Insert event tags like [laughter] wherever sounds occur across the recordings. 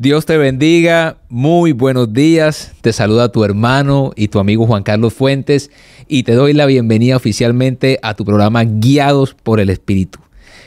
Dios te bendiga, muy buenos días, te saluda tu hermano y tu amigo Juan Carlos Fuentes y te doy la bienvenida oficialmente a tu programa Guiados por el Espíritu.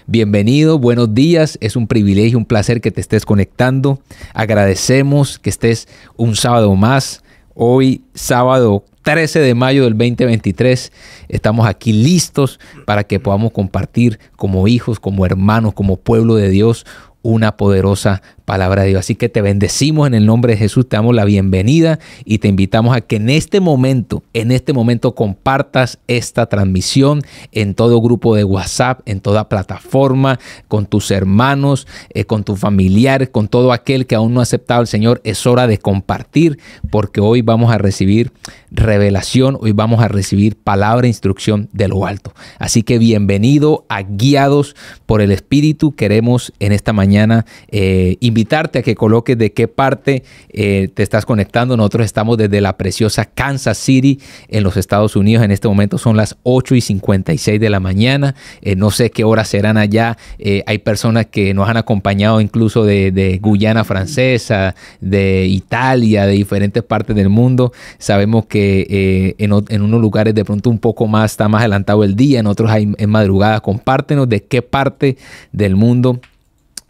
Bienvenido, buenos días, es un privilegio, un placer que te estés conectando, agradecemos que estés un sábado más, hoy sábado 13 de mayo del 2023. Estamos aquí listos para que podamos compartir como hijos, como hermanos, como pueblo de Dios una poderosa palabra de Dios. Así que te bendecimos en el nombre de Jesús, te damos la bienvenida y te invitamos a que en este momento, en este momento compartas esta transmisión en todo grupo de WhatsApp, en toda plataforma, con tus hermanos, eh, con tus familiares, con todo aquel que aún no ha aceptado al Señor. Es hora de compartir porque hoy vamos a recibir revelación, hoy vamos a recibir palabra e instrucción de lo alto. Así que bienvenido a Guiados por el Espíritu. Queremos en esta mañana eh, invitar invitarte a que coloques de qué parte eh, te estás conectando. Nosotros estamos desde la preciosa Kansas City en los Estados Unidos. En este momento son las 8 y 56 de la mañana. Eh, no sé qué horas serán allá. Eh, hay personas que nos han acompañado incluso de, Guyana Francesa, de Italia, de diferentes partes del mundo. Sabemos que en, en, unos lugares de pronto un poco más está más adelantado el día, en otros hay en madrugada. Compártenos de qué parte del mundo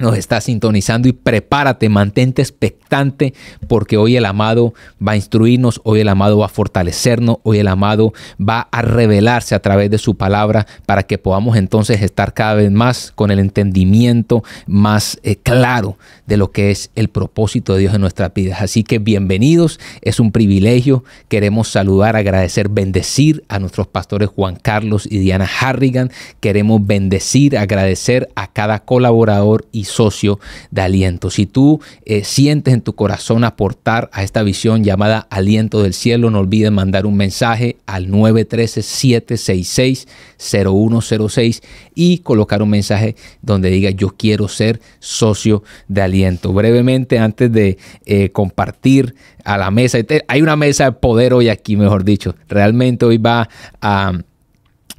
nos está sintonizando y prepárate, mantente expectante porque hoy el amado va a instruirnos, hoy el amado va a fortalecernos, hoy el amado va a revelarse a través de su palabra para que podamos entonces estar cada vez más con el entendimiento más eh, claro de lo que es el propósito de Dios en nuestras vidas. Así que bienvenidos, es un privilegio, queremos saludar, agradecer, bendecir a nuestros pastores Juan Carlos y Diana Harrigan, queremos bendecir, agradecer a cada colaborador y socio de aliento. Si tú eh, sientes en tu corazón aportar a esta visión llamada Aliento del Cielo, no olvides mandar un mensaje al 913-766-0106 y colocar un mensaje donde diga yo quiero ser socio de aliento. Brevemente, antes de eh, compartir a la mesa, hay una mesa de poder hoy aquí, mejor dicho. Realmente hoy va a...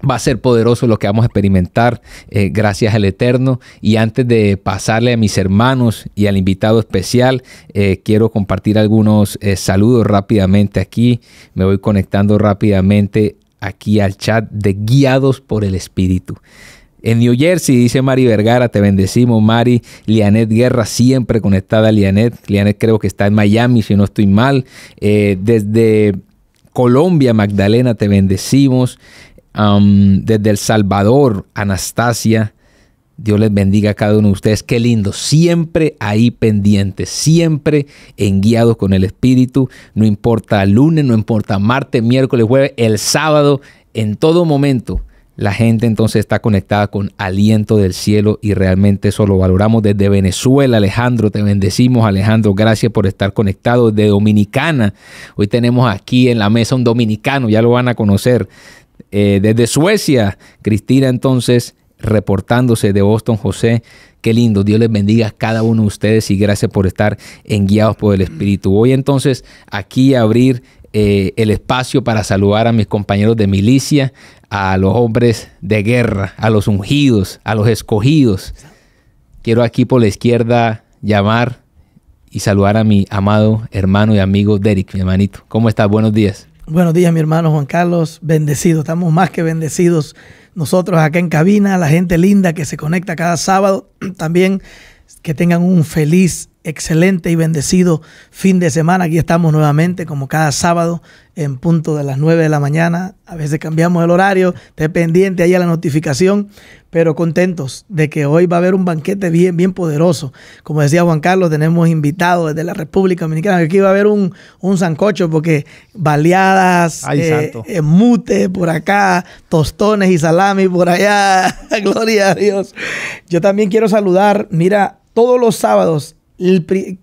Va a ser poderoso lo que vamos a experimentar, eh, gracias al Eterno. Y antes de pasarle a mis hermanos y al invitado especial, eh, quiero compartir algunos eh, saludos rápidamente aquí. Me voy conectando rápidamente aquí al chat de Guiados por el Espíritu. En New Jersey, dice Mari Vergara, te bendecimos, Mari. Lianet Guerra, siempre conectada a Lianet. Lianet creo que está en Miami, si no estoy mal. desde Colombia, Magdalena, te bendecimos desde El Salvador, Anastasia. Dios les bendiga a cada uno de ustedes. Qué lindo. Siempre ahí pendiente, siempre en guiado con el Espíritu. No importa lunes, no importa martes, miércoles, jueves, el sábado, en todo momento. La gente entonces está conectada con aliento del cielo y realmente eso lo valoramos desde Venezuela. Alejandro, te bendecimos. Alejandro, gracias por estar conectado. Desde Dominicana, hoy tenemos aquí en la mesa un dominicano, ya lo van a conocer. Eh, desde Suecia, Cristina entonces reportándose de Boston, José. Qué lindo, Dios les bendiga a cada uno de ustedes y gracias por estar en Guiados por el Espíritu. Voy entonces aquí a abrir eh, el espacio para saludar a mis compañeros de milicia, a los hombres de guerra, a los ungidos, a los escogidos. Quiero aquí por la izquierda llamar y saludar a mi amado hermano y amigo Derek, mi hermanito. ¿Cómo estás? Buenos días. Buenos días, mi hermano Juan Carlos. Bendecidos, estamos más que bendecidos nosotros acá en cabina, la gente linda que se conecta cada sábado. [clears throat] También que tengan un feliz excelente y bendecido fin de semana. Aquí estamos nuevamente, como cada sábado, en punto de las 9 de la mañana. A veces cambiamos el horario, esté pendiente ahí a la notificación, pero contentos de que hoy va a haber un banquete bien, bien poderoso. Como decía Juan Carlos, tenemos invitados desde la República Dominicana. Aquí va a haber un, un sancocho porque baleadas, eh, eh, mute por acá, tostones y salami por allá. [laughs] Gloria a Dios. Yo también quiero saludar, mira, todos los sábados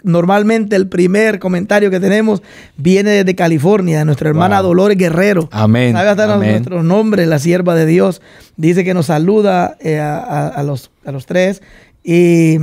normalmente el primer comentario que tenemos viene desde California, de nuestra hermana Dolores Guerrero. Amén. Sabe hasta nuestros la sierva de Dios. Dice que nos saluda eh, a, los, los tres y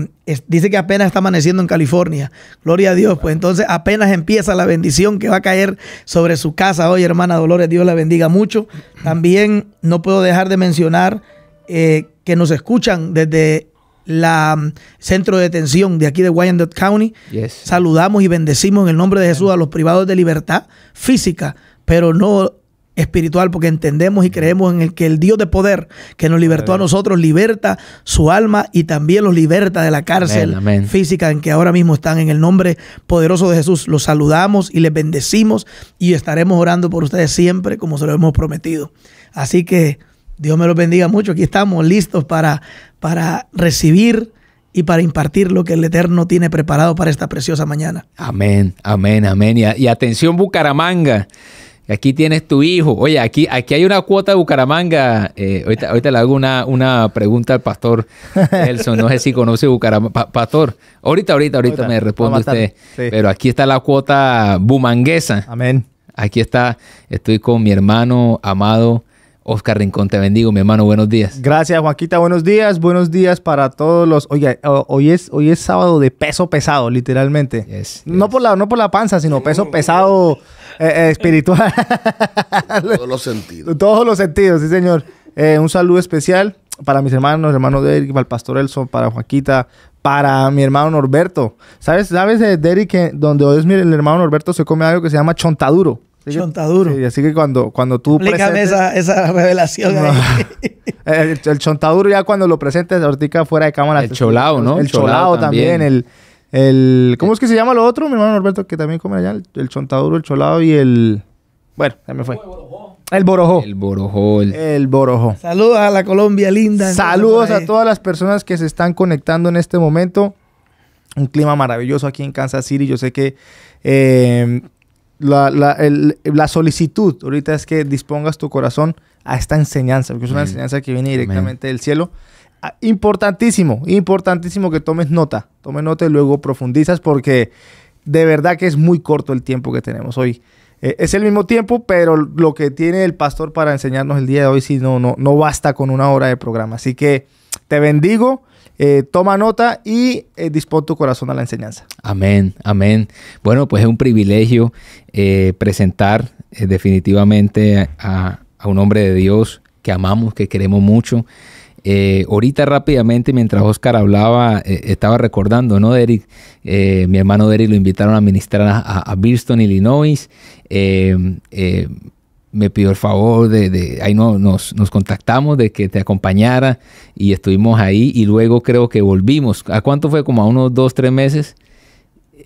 dice que apenas está amaneciendo en California. Gloria a Dios. Pues entonces apenas empieza la bendición que va a caer sobre su casa hoy, hermana Dolores. Dios la bendiga mucho. También no puedo dejar de mencionar eh, que nos escuchan desde la mm, centro de detención de aquí de Wyandotte County. Saludamos y bendecimos en el nombre de Jesús a los privados de libertad física, pero no espiritual, porque entendemos y creemos en el que el Dios de poder que nos libertó a nosotros liberta su alma y también los liberta de la cárcel física en que ahora mismo están. En el nombre poderoso de Jesús, los saludamos y les bendecimos y estaremos orando por ustedes siempre como se lo hemos prometido. Así que Dios me los bendiga mucho. Aquí estamos listos para, para recibir y para impartir lo que el Eterno tiene preparado para esta preciosa mañana. Amén, amén, amén. Y, atención Bucaramanga, aquí tienes tu hijo. Oye, aquí, aquí hay una cuota de Bucaramanga. Eh, ahorita, le hago una, pregunta al pastor Nelson. No sé si conoce Bucaramanga. pastor, ahorita, ahorita, ahorita, me responde usted. Pero aquí está la cuota bumanguesa. Amén. Aquí está, estoy con mi hermano amado Oscar Rincón, te bendigo, mi hermano. Buenos días. Gracias, Juanquita. Buenos días. Buenos días para todos los. Oye, hoy es, hoy es sábado de peso pesado, literalmente. No, por la, no por la panza, sino peso pesado eh, eh, espiritual. todos los sentidos. Todos los sentidos, sí, señor. Eh, un saludo especial para mis hermanos, hermano Derek, para el pastor Elson, para Juanquita, para mi hermano Norberto. ¿Sabes, sabes Derek, que donde hoy es mi, el hermano Norberto se come algo que se llama chontaduro? El Chontaduro. así que cuando, cuando tú presentes... esa, esa revelación [laughs] el, chontaduro ya cuando lo presentes, ahorita fuera de cámara. El cholao, ¿no? El cholao, también. El, ¿Cómo eh. es que se llama lo otro, mi hermano Norberto, que también come allá? El, chontaduro, el cholao y el... Bueno, ya me fue. El borojó. El Borojo. El... el, borojó. Saludos a la Colombia linda. Saludos a todas las personas que se están conectando en este momento. Un clima maravilloso aquí en Kansas City. Yo sé que eh, la, la, la, solicitud ahorita es que dispongas tu corazón a esta enseñanza, porque es una enseñanza que viene directamente del cielo. Ah, importantísimo, importantísimo que tomes nota, tomen nota y luego profundizas porque de verdad que es muy corto el tiempo que tenemos hoy. Eh, es el mismo tiempo, pero lo que tiene el pastor para enseñarnos el día de hoy, si no, no, no basta con una hora de programa. Así que te bendigo. Eh, toma nota y eh, dispón tu corazón a la enseñanza. Amén, amén. Bueno, pues es un privilegio eh, presentar definitivamente a, un hombre de Dios que amamos, que queremos mucho. ahorita rápidamente, mientras Oscar hablaba, estaba recordando, ¿no, Derek? mi hermano Derek lo invitaron a ministrar a, a Birston, Illinois me pidió el favor de, ahí nos, nos, contactamos de que te acompañara y estuvimos ahí y luego creo que volvimos. ¿A cuánto fue? Como a unos dos, tres meses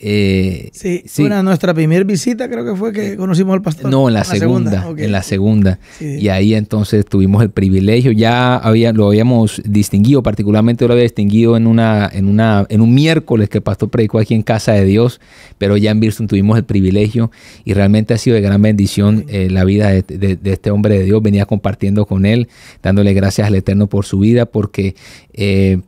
eh, sí, sí. nuestra primera visita creo que fue que eh, conocimos al pastor. No, en la, segunda, en la segunda. Y ahí entonces tuvimos el privilegio, ya había, lo habíamos distinguido, particularmente lo había distinguido en, una, en, una, en un miércoles que el pastor predicó aquí en Casa de Dios, pero ya en Birston tuvimos el privilegio y realmente ha sido de gran bendición eh, la vida de, este hombre de Dios. Venía compartiendo con él, dándole gracias al Eterno por su vida, porque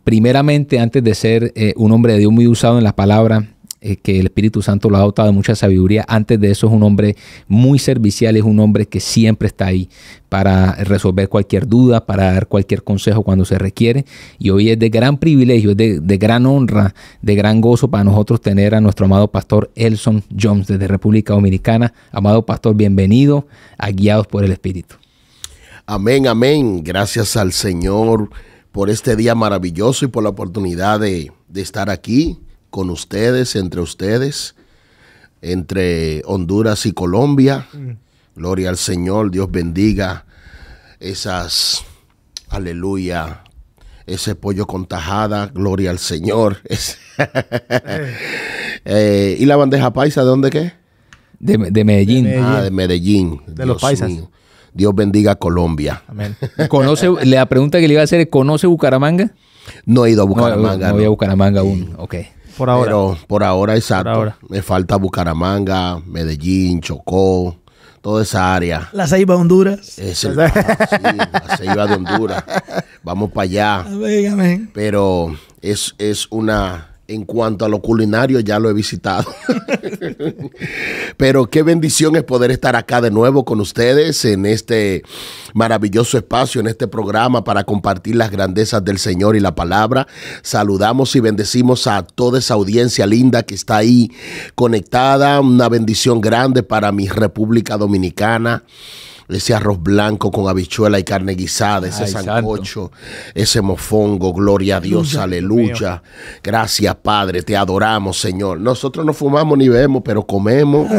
primeramente antes de ser un hombre de Dios muy usado en la palabra, eh, que el Espíritu Santo lo ha dotado de mucha sabiduría. Antes de eso es un hombre muy servicial, es un hombre que siempre está ahí para resolver cualquier duda, para dar cualquier consejo cuando se requiere. Y hoy es de gran privilegio, es de, gran honra, de gran gozo para nosotros tener a nuestro amado pastor Elson Jones desde República Dominicana. Amado pastor, bienvenido a Guiados por el Espíritu. Amén, amén. Gracias al Señor por este día maravilloso y por la oportunidad de estar aquí con ustedes, entre ustedes, entre Honduras y Colombia. Mm. Gloria al Señor, Dios bendiga esas, aleluya, ese pollo con tajada, gloria al Señor. [laughs] Eh, ¿Y la bandeja paisa de dónde qué? De, de, Medellín. de Ah, de Medellín. De los paisas. Dios bendiga Colombia. ¿Conoce, [laughs] la pregunta que le iba a hacer, ¿conoce Bucaramanga? No he ido a Bucaramanga. No, voy a Bucaramanga aún, ok. Por ahora. Pero por ahora, exacto. ahora. Me falta Bucaramanga, Medellín, Chocó, toda esa área. La Ceiba Honduras. Es sí, la Ceiba de Honduras. [laughs] Vamos para allá. Pero es, es una en cuanto a lo culinario, ya lo he visitado. [laughs] Pero qué bendición es poder estar acá de nuevo con ustedes en este maravilloso espacio, en este programa para compartir las grandezas del Señor y la palabra. Saludamos y bendecimos a toda esa audiencia linda que está ahí conectada. Una bendición grande para mi República Dominicana ese arroz blanco con habichuela y carne guisada, ese sancocho, ese mofongo, gloria a Dios, aleluya. Gracias, Padre, te adoramos, Señor. Nosotros no fumamos ni vemos, pero comemos. [laughs]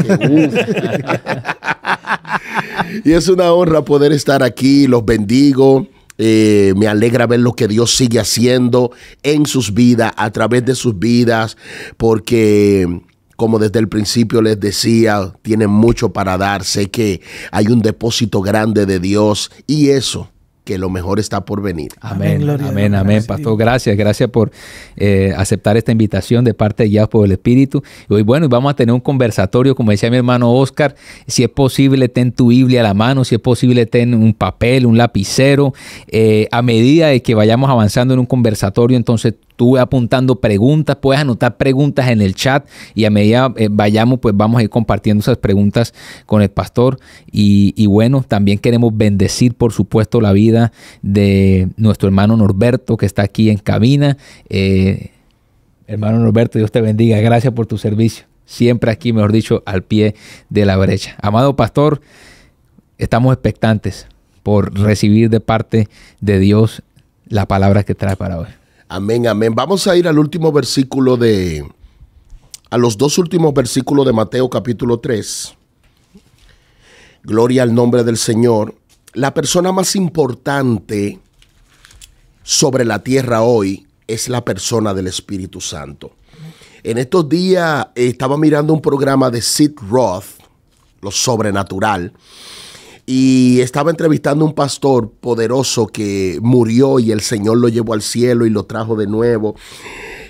y es una honra poder estar aquí, los bendigo. Eh, me alegra ver lo que Dios sigue haciendo en sus vidas, a través de sus vidas, porque como desde el principio les decía, tienen mucho para dar, sé que hay un depósito grande de Dios y eso que lo mejor está por venir. Amén, amén, amén, pastor. Gracias, gracias por eh, aceptar esta invitación de parte de Dios por el Espíritu. Y hoy, bueno, vamos a tener un conversatorio, como decía mi hermano Oscar, si es posible, ten tu Biblia a la mano, si es posible, ten un papel, un lapicero. Eh, a medida de que vayamos avanzando en un conversatorio, entonces tú apuntando preguntas, puedes anotar preguntas en el chat y a medida eh, vayamos, pues vamos a ir compartiendo esas preguntas con el pastor. Y, bueno, también queremos bendecir, por supuesto, la vida de nuestro hermano Norberto que está aquí en cabina. Eh, hermano Norberto, Dios te bendiga. Gracias por tu servicio. Siempre aquí, mejor dicho, al pie de la brecha. Amado pastor, estamos expectantes por recibir de parte de Dios la palabra que trae para hoy. Amén, amén. Vamos a ir al último versículo de, a los dos últimos versículos de Mateo capítulo 3. Gloria al nombre del Señor. La persona más importante sobre la tierra hoy es la persona del Espíritu Santo. En estos días eh, estaba mirando un programa de Sid Roth, Lo Sobrenatural, y estaba entrevistando un pastor poderoso que murió y el Señor lo llevó al cielo y lo trajo de nuevo.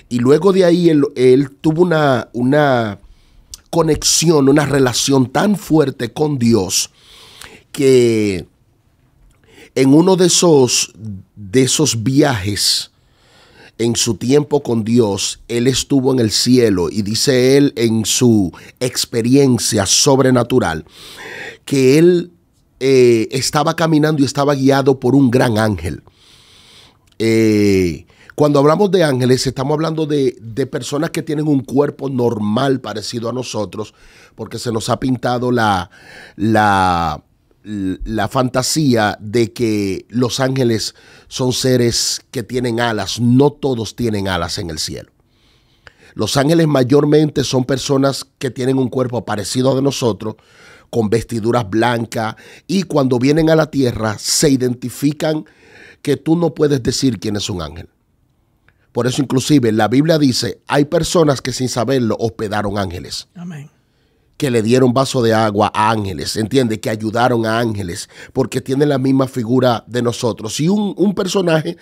Y luego de ahí él, tuvo una, una conexión, una relación tan fuerte con Dios que en uno de esos, de esos viajes, en su tiempo con Dios, Él estuvo en el cielo y dice Él en su experiencia sobrenatural que Él eh, estaba caminando y estaba guiado por un gran ángel. Eh, cuando hablamos de ángeles, estamos hablando de, personas que tienen un cuerpo normal parecido a nosotros, porque se nos ha pintado la, la, la fantasía de que los ángeles son seres que tienen alas. No todos tienen alas en el cielo. Los ángeles mayormente son personas que tienen un cuerpo parecido a nosotros, con vestiduras blancas, y cuando vienen a la tierra se identifican que tú no puedes decir quién es un ángel. Por eso inclusive la Biblia dice, hay personas que sin saberlo hospedaron ángeles. Amén. Que le dieron vaso de agua a ángeles, entiende, que ayudaron a ángeles, porque tienen la misma figura de nosotros. Y un, un personaje,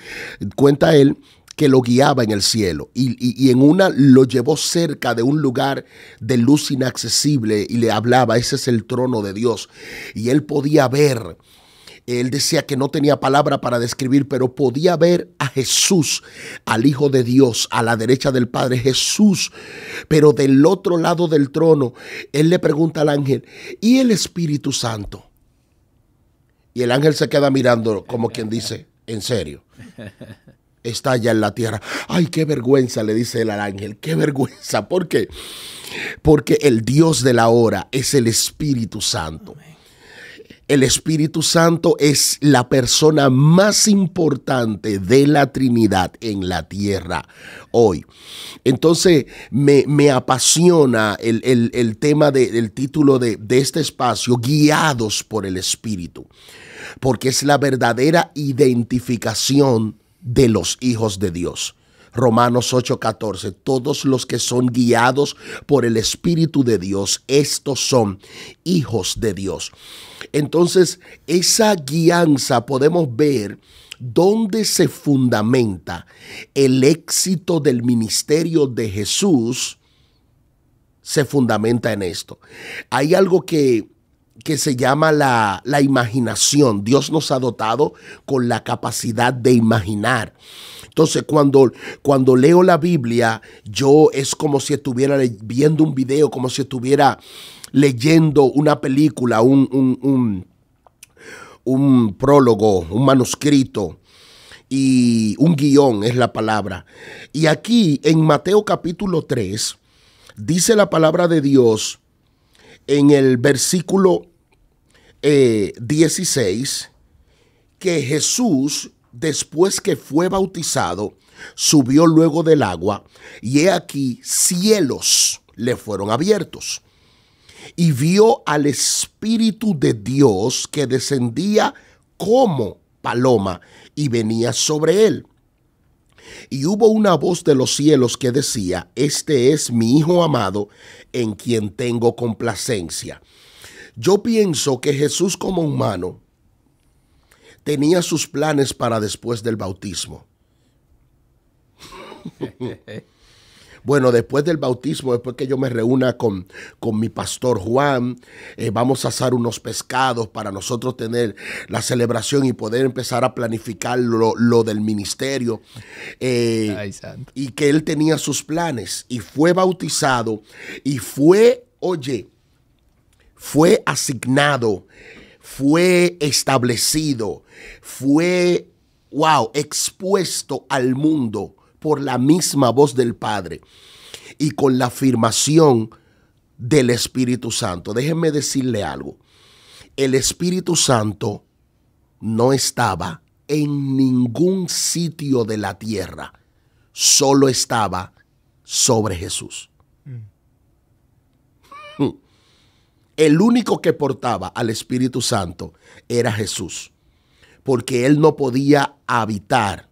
cuenta él, que lo guiaba en el cielo y, en una lo llevó cerca de un lugar de luz inaccesible y le hablaba, ese es el trono de Dios y él podía ver. Él decía que no tenía palabra para describir, pero podía ver a Jesús, al Hijo de Dios, a la derecha del Padre, Jesús. Pero del otro lado del trono, él le pregunta al ángel, ¿y el Espíritu Santo? Y el ángel se queda mirando como quien dice, en serio. [laughs] está allá en la tierra. Ay, qué vergüenza, le dice el ángel, qué vergüenza. ¿Por qué? Porque el Dios de la hora es el Espíritu Santo. El Espíritu Santo es la persona más importante de la Trinidad en la tierra hoy. Entonces me, apasiona el, tema del título de, de este espacio, guiados por el Espíritu, porque es la verdadera identificación de los hijos de Dios. Romanos 8:14, todos los que son guiados por el Espíritu de Dios, estos son hijos de Dios. Entonces, esa guianza podemos ver dónde se fundamenta el éxito del ministerio de Jesús, se fundamenta en esto. Hay algo que que se llama la, imaginación. Dios nos ha dotado con la capacidad de imaginar. Entonces, cuando, cuando leo la Biblia, yo es como si estuviera viendo un video, como si estuviera leyendo una película, un, un, un, un prólogo, un manuscrito y un guión es la palabra. Y aquí en Mateo capítulo 3 dice la palabra de Dios en el versículo 16 eh, que Jesús, después que fue bautizado, subió luego del agua y he aquí cielos le fueron abiertos. Y vio al Espíritu de Dios que descendía como paloma y venía sobre él. Y hubo una voz de los cielos que decía, Este es mi Hijo amado, en quien tengo complacencia. Yo pienso que Jesús como humano tenía sus planes para después del bautismo. [laughs] Bueno, después del bautismo, después que yo me reúna con, con mi pastor Juan, eh, vamos a hacer unos pescados para nosotros tener la celebración y poder empezar a planificar lo, del ministerio. Eh, y que él tenía sus planes y fue bautizado y fue, oye, fue asignado, fue establecido, fue, wow, expuesto al mundo por la misma voz del Padre y con la afirmación del Espíritu Santo. Déjenme decirle algo. El Espíritu Santo no estaba en ningún sitio de la tierra, solo estaba sobre Jesús. El único que portaba al Espíritu Santo era Jesús, porque él no podía habitar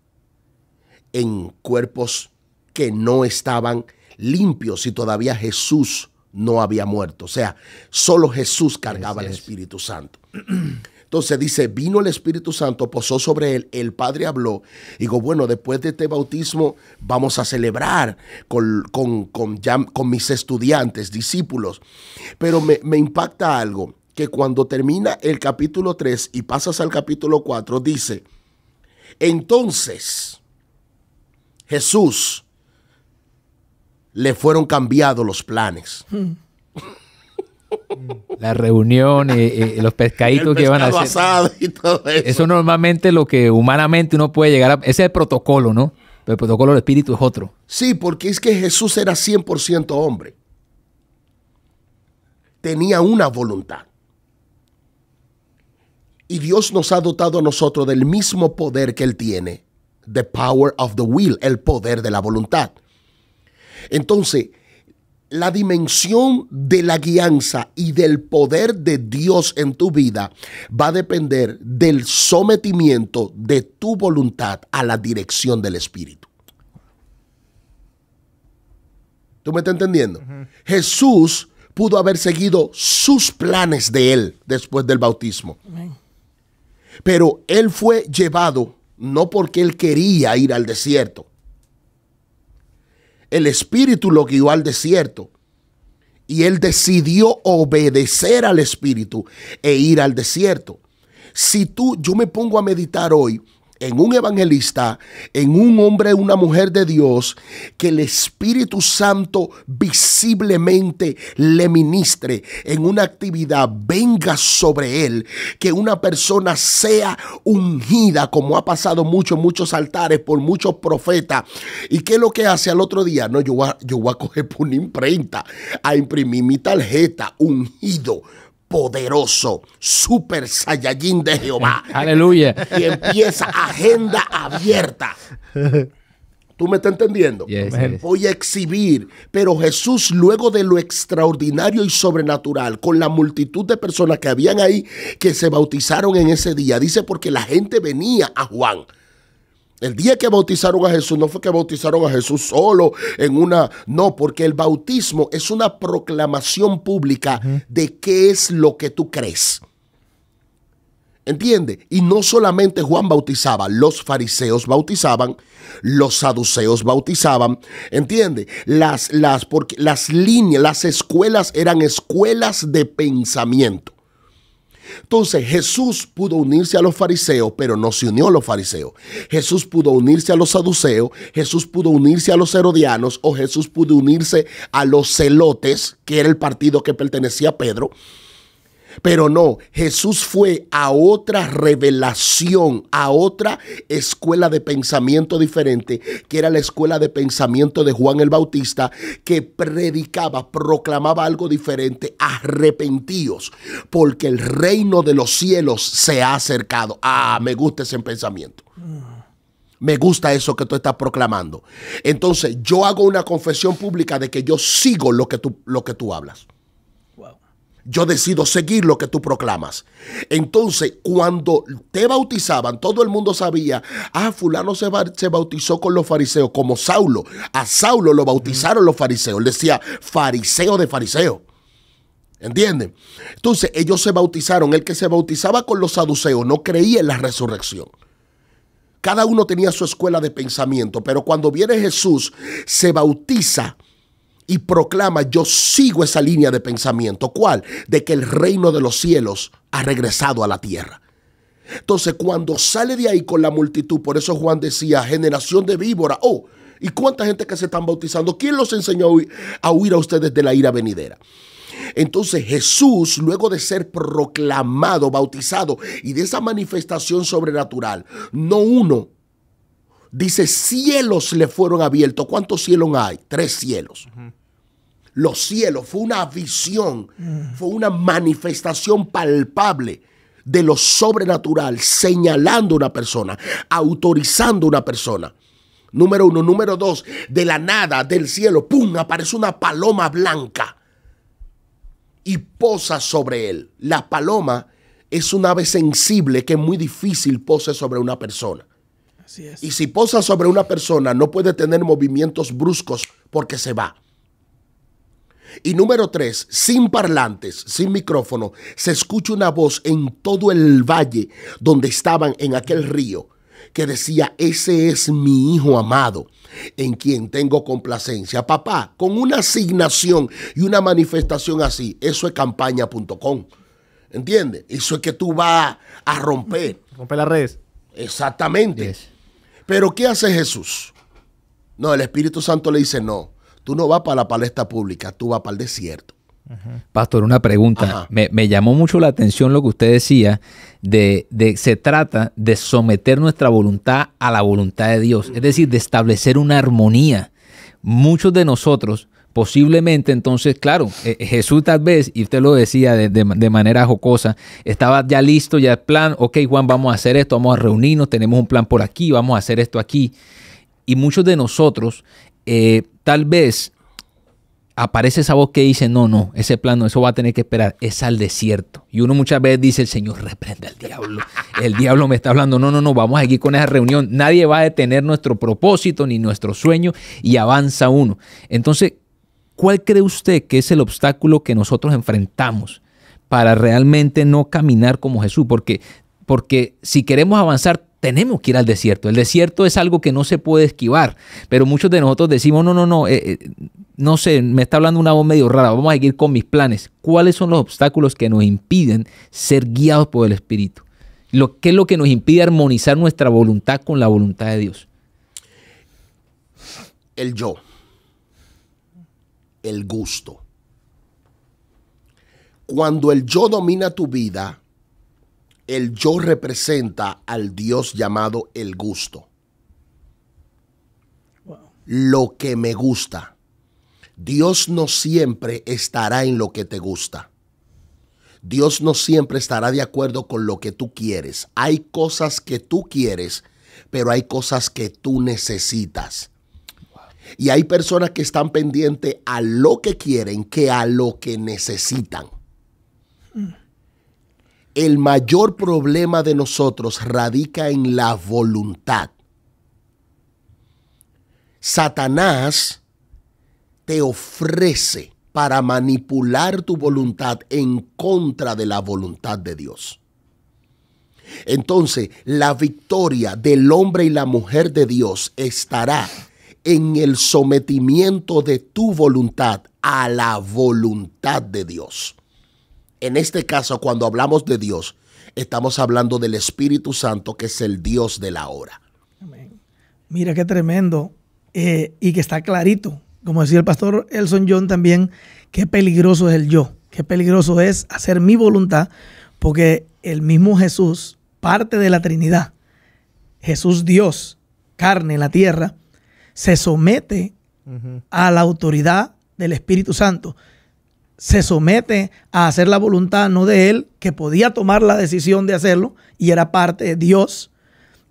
en cuerpos que no estaban limpios y todavía Jesús no había muerto. O sea, solo Jesús cargaba al Espíritu Santo. Entonces dice, vino el Espíritu Santo, posó sobre él, el Padre habló. Y digo, bueno, después de este bautismo vamos a celebrar con, mis estudiantes, discípulos. Pero me, impacta algo, que cuando termina el capítulo 3 y pasas al capítulo 4, dice, entonces Jesús le fueron cambiados los planes. Hmm. [laughs] la reunión, y los pescaditos que van a hacer. eso. normalmente lo que humanamente uno puede llegar a... Ese es el protocolo, ¿no? Pero el protocolo del espíritu es otro. Sí, porque es que Jesús era 100% hombre. Tenía una voluntad. Y Dios nos ha dotado a nosotros del mismo poder que Él tiene. The power of the will, el poder de la voluntad. Entonces, la dimensión de la guianza y del poder de Dios en tu vida va a depender del sometimiento de tu voluntad a la dirección del Espíritu. ¿Tú me estás entendiendo? Jesús pudo haber seguido sus planes de él después del bautismo. Pero él fue llevado no porque él quería ir al desierto, el Espíritu lo guió al desierto. Y él decidió obedecer al Espíritu e ir al desierto. Si tú, yo me pongo a meditar hoy en un evangelista, en un hombre, una mujer de Dios, que el Espíritu Santo visiblemente le ministre en una actividad, venga sobre él, que una persona sea ungida, como ha pasado mucho, muchos altares por muchos profetas. ¿Y qué es lo que hace al otro día? No, yo voy a, yo voy a coger por una imprenta, a imprimir mi tarjeta, ungido poderoso, super saiyajin de Jehová. [laughs] Aleluya. Y empieza agenda abierta. ¿Tú me estás entendiendo? Voy a exhibir. Pero Jesús, luego de lo extraordinario y sobrenatural, con la multitud de personas que habían ahí que se bautizaron en ese día, dice porque la gente venía a Juan el día que bautizaron a Jesús, no fue que bautizaron a Jesús solo en una... No, porque el bautismo es una proclamación pública de qué es lo que tú crees. ¿Entiende? Y no solamente Juan bautizaba, los fariseos bautizaban, los saduceos bautizaban, ¿entiende? Las, las, porque las líneas, las escuelas eran escuelas de pensamiento. Entonces Jesús pudo unirse a los fariseos, pero no se unió a los fariseos. Jesús pudo unirse a los saduceos, Jesús pudo unirse a los herodianos o Jesús pudo unirse a los celotes, que era el partido que pertenecía a Pedro. Pero no, Jesús fue a otra revelación, a otra escuela de pensamiento diferente, que era la escuela de pensamiento de Juan el Bautista, que predicaba, proclamaba algo diferente, arrepentíos, porque el reino de los cielos se ha acercado. Ah, me gusta ese pensamiento. Me gusta eso que tú estás proclamando. Entonces, yo hago una confesión pública de que yo sigo lo que tú, lo que tú hablas yo decido seguir lo que tú proclamas. Entonces, cuando te bautizaban, todo el mundo sabía, ah, fulano se, bautizó con los fariseos, como Saulo. A Saulo lo bautizaron los fariseos. Él decía, fariseo de fariseo. ¿Entienden? Entonces, ellos se bautizaron. El que se bautizaba con los saduceos no creía en la resurrección. Cada uno tenía su escuela de pensamiento, pero cuando viene Jesús, se bautiza y proclama, yo sigo esa línea de pensamiento. ¿Cuál? De que el reino de los cielos ha regresado a la tierra. Entonces, cuando sale de ahí con la multitud, por eso Juan decía, generación de víbora, oh, ¿y cuánta gente que se están bautizando? ¿Quién los enseñó a huir a, ustedes de la ira venidera? Entonces Jesús, luego de ser proclamado, bautizado y de esa manifestación sobrenatural, no uno, dice cielos le fueron abiertos. ¿Cuántos cielos hay? Tres cielos los cielos, fue una visión, fue una manifestación palpable de lo sobrenatural, señalando a una persona, autorizando a una persona. Número uno, número dos, de la nada, del cielo, ¡pum! aparece una paloma blanca y posa sobre él. La paloma es un ave sensible que es muy difícil pose sobre una persona. Y si posa sobre una persona, no puede tener movimientos bruscos porque se va. Y número tres, sin parlantes, sin micrófono, se escucha una voz en todo el valle donde estaban en aquel río que decía, ese es mi hijo amado, en quien tengo complacencia. Papá, con una asignación y una manifestación así, eso es campaña.com. ¿Entiendes? Eso es que tú vas a romper. Romper las redes. Exactamente. Pero ¿qué hace Jesús? No, el Espíritu Santo le dice no. Tú no vas para la palestra pública, tú vas para el desierto. Pastor, una pregunta. Me, llamó mucho la atención lo que usted decía de, de, se trata de someter nuestra voluntad a la voluntad de Dios, es decir, de establecer una armonía. Muchos de nosotros, posiblemente entonces, claro, eh, Jesús tal vez, y usted lo decía de, de, manera jocosa, estaba ya listo, ya el plan, ok Juan, vamos a hacer esto, vamos a reunirnos, tenemos un plan por aquí, vamos a hacer esto aquí. Y muchos de nosotros eh, tal vez aparece esa voz que dice, no, no, ese plano, eso va a tener que esperar, es al desierto. Y uno muchas veces dice, el Señor reprende al diablo, el diablo me está hablando, no, no, no, vamos a seguir con esa reunión, nadie va a detener nuestro propósito ni nuestro sueño y avanza uno. Entonces, ¿cuál cree usted que es el obstáculo que nosotros enfrentamos para realmente no caminar como Jesús? Porque, porque si queremos avanzar, tenemos que ir al desierto. El desierto es algo que no se puede esquivar, pero muchos de nosotros decimos, no, no, no, eh, eh, no sé, me está hablando una voz medio rara, vamos a seguir con mis planes. ¿Cuáles son los obstáculos que nos impiden ser guiados por el Espíritu? ¿Qué es lo que nos impide armonizar nuestra voluntad con la voluntad de Dios? El yo, el gusto. Cuando el yo domina tu vida, el yo representa al Dios llamado el gusto. Lo que me gusta. Dios no siempre estará en lo que te gusta. Dios no siempre estará de acuerdo con lo que tú quieres. Hay cosas que tú quieres, pero hay cosas que tú necesitas. Y hay personas que están pendientes a lo que quieren que a lo que necesitan. Mm el mayor problema de nosotros radica en la voluntad. Satanás te ofrece para manipular tu voluntad en contra de la voluntad de Dios. Entonces, la victoria del hombre y la mujer de Dios estará en el sometimiento de tu voluntad a la voluntad de Dios. En este caso, cuando hablamos de Dios, estamos hablando del Espíritu Santo, que es el Dios de la hora. Mira qué tremendo eh, y que está clarito. Como decía el pastor Elson John también, qué peligroso es el yo, qué peligroso es hacer mi voluntad, porque el mismo Jesús, parte de la Trinidad, Jesús Dios, carne en la tierra, se somete a la autoridad del Espíritu Santo se somete a hacer la voluntad no de él, que podía tomar la decisión de hacerlo y era parte de Dios,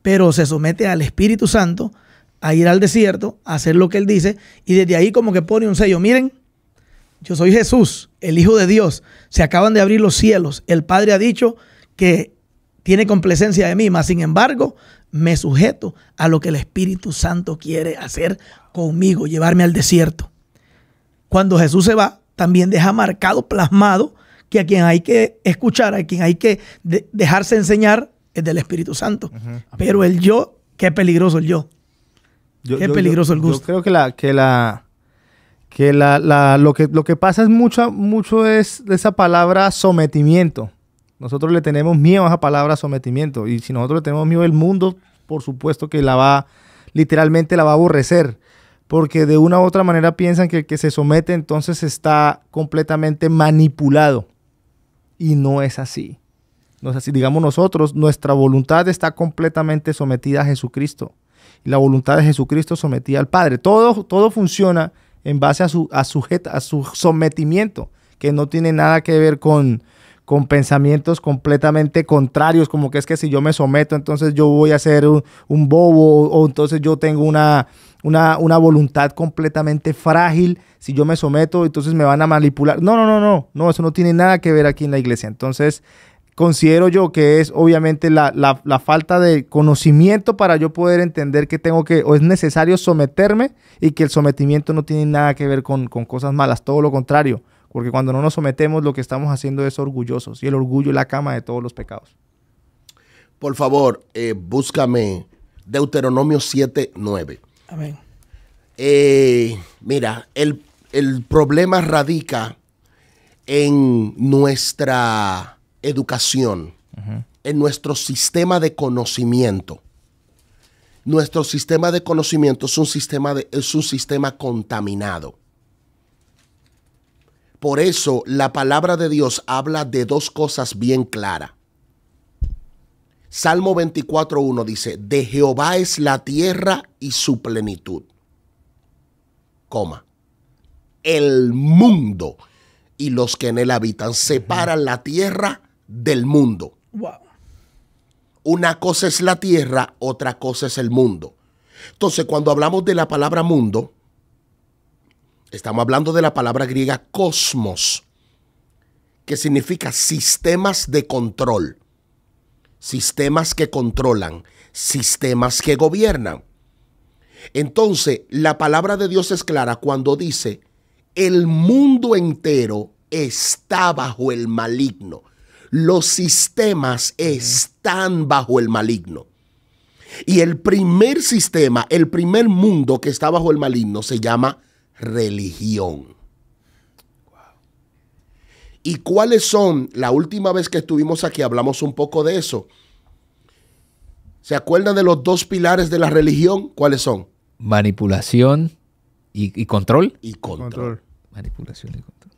pero se somete al Espíritu Santo a ir al desierto, a hacer lo que él dice y desde ahí como que pone un sello, miren, yo soy Jesús, el Hijo de Dios, se acaban de abrir los cielos, el Padre ha dicho que tiene complacencia de mí, mas sin embargo me sujeto a lo que el Espíritu Santo quiere hacer conmigo, llevarme al desierto. Cuando Jesús se va, también deja marcado, plasmado, que a quien hay que escuchar, a quien hay que dejarse enseñar, es del Espíritu Santo. Pero el yo, qué peligroso el yo. yo qué peligroso el gusto. Yo creo que la, que la, que la, lo que lo que pasa es mucho, mucho es de esa palabra sometimiento. Nosotros le tenemos miedo a esa palabra sometimiento. Y si nosotros le tenemos miedo, el mundo, por supuesto que la va, literalmente la va a aborrecer porque de una u otra manera piensan que el que se somete entonces está completamente manipulado. Y no es así. No es así. Digamos nosotros, nuestra voluntad está completamente sometida a Jesucristo. Y la voluntad de Jesucristo sometida al Padre. Todo, todo funciona en base a su, sujeta, a su sometimiento, que no tiene nada que ver con, con pensamientos completamente contrarios, como que es que si yo me someto, entonces yo voy a ser un, bobo o entonces yo tengo una, una, voluntad completamente frágil. Si yo me someto, entonces me van a manipular. No, no, no, no, no, eso no tiene nada que ver aquí en la iglesia. Entonces, considero yo que es obviamente la, falta de conocimiento para yo poder entender que tengo que, o es necesario someterme y que el sometimiento no tiene nada que ver con, cosas malas, todo lo contrario, porque cuando no nos sometemos lo que estamos haciendo es orgullosos y el orgullo es la cama de todos los pecados. Por favor, eh, búscame Deuteronomio 7.9. Amén. Eh, mira, el, problema radica en nuestra educación, en nuestro sistema de conocimiento. Nuestro sistema de conocimiento sistema, es un sistema contaminado. Por eso la palabra de Dios habla de dos cosas bien claras. Salmo 24.1 dice, de Jehová es la tierra y su plenitud. Coma. El mundo y los que en él habitan separan la tierra del mundo. Una cosa es la tierra, otra cosa es el mundo. Entonces, cuando hablamos de la palabra mundo, estamos hablando de la palabra griega cosmos, que significa sistemas de control sistemas que controlan, sistemas que gobiernan. Entonces, la palabra de Dios es clara cuando dice, el mundo entero está bajo el maligno. Los sistemas están bajo el maligno. Y el primer sistema, el primer mundo que está bajo el maligno se llama religión. ¿Y cuáles son? La última vez que estuvimos aquí hablamos un poco de eso. ¿Se acuerdan de los dos pilares de la religión? ¿Cuáles son? Manipulación y, control. Y control. Manipulación y control.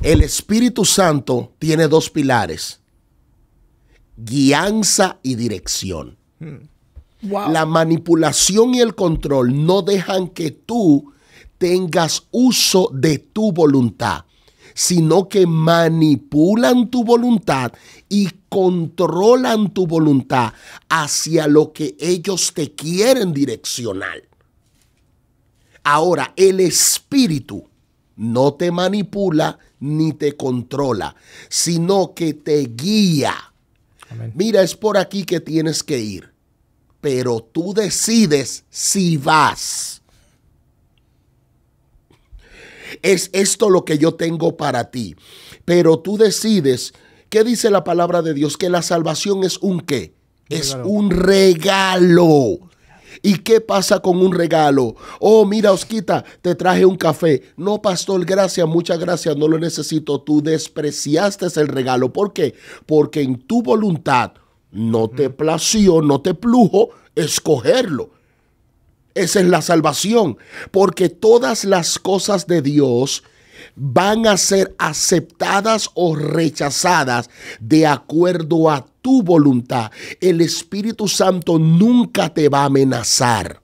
El Espíritu Santo tiene dos pilares. Guianza y dirección. Hmm. La manipulación y el control no dejan que tú tengas uso de tu voluntad sino que manipulan tu voluntad y controlan tu voluntad hacia lo que ellos te quieren direccionar. Ahora, el espíritu no te manipula ni te controla, sino que te guía. Mira, es por aquí que tienes que ir, pero tú decides si vas es esto lo que yo tengo para ti. Pero tú decides, ¿qué dice la palabra de Dios? Que la salvación es un qué? Es un regalo. ¿Y qué pasa con un regalo? Oh, mira, Osquita, te traje un café. No, pastor, gracias, muchas gracias, no lo necesito. Tú despreciaste el regalo. ¿Por qué? Porque en tu voluntad no te plació, no te plujo escogerlo. Esa es la salvación, porque todas las cosas de Dios van a ser aceptadas o rechazadas de acuerdo a tu voluntad. El Espíritu Santo nunca te va a amenazar.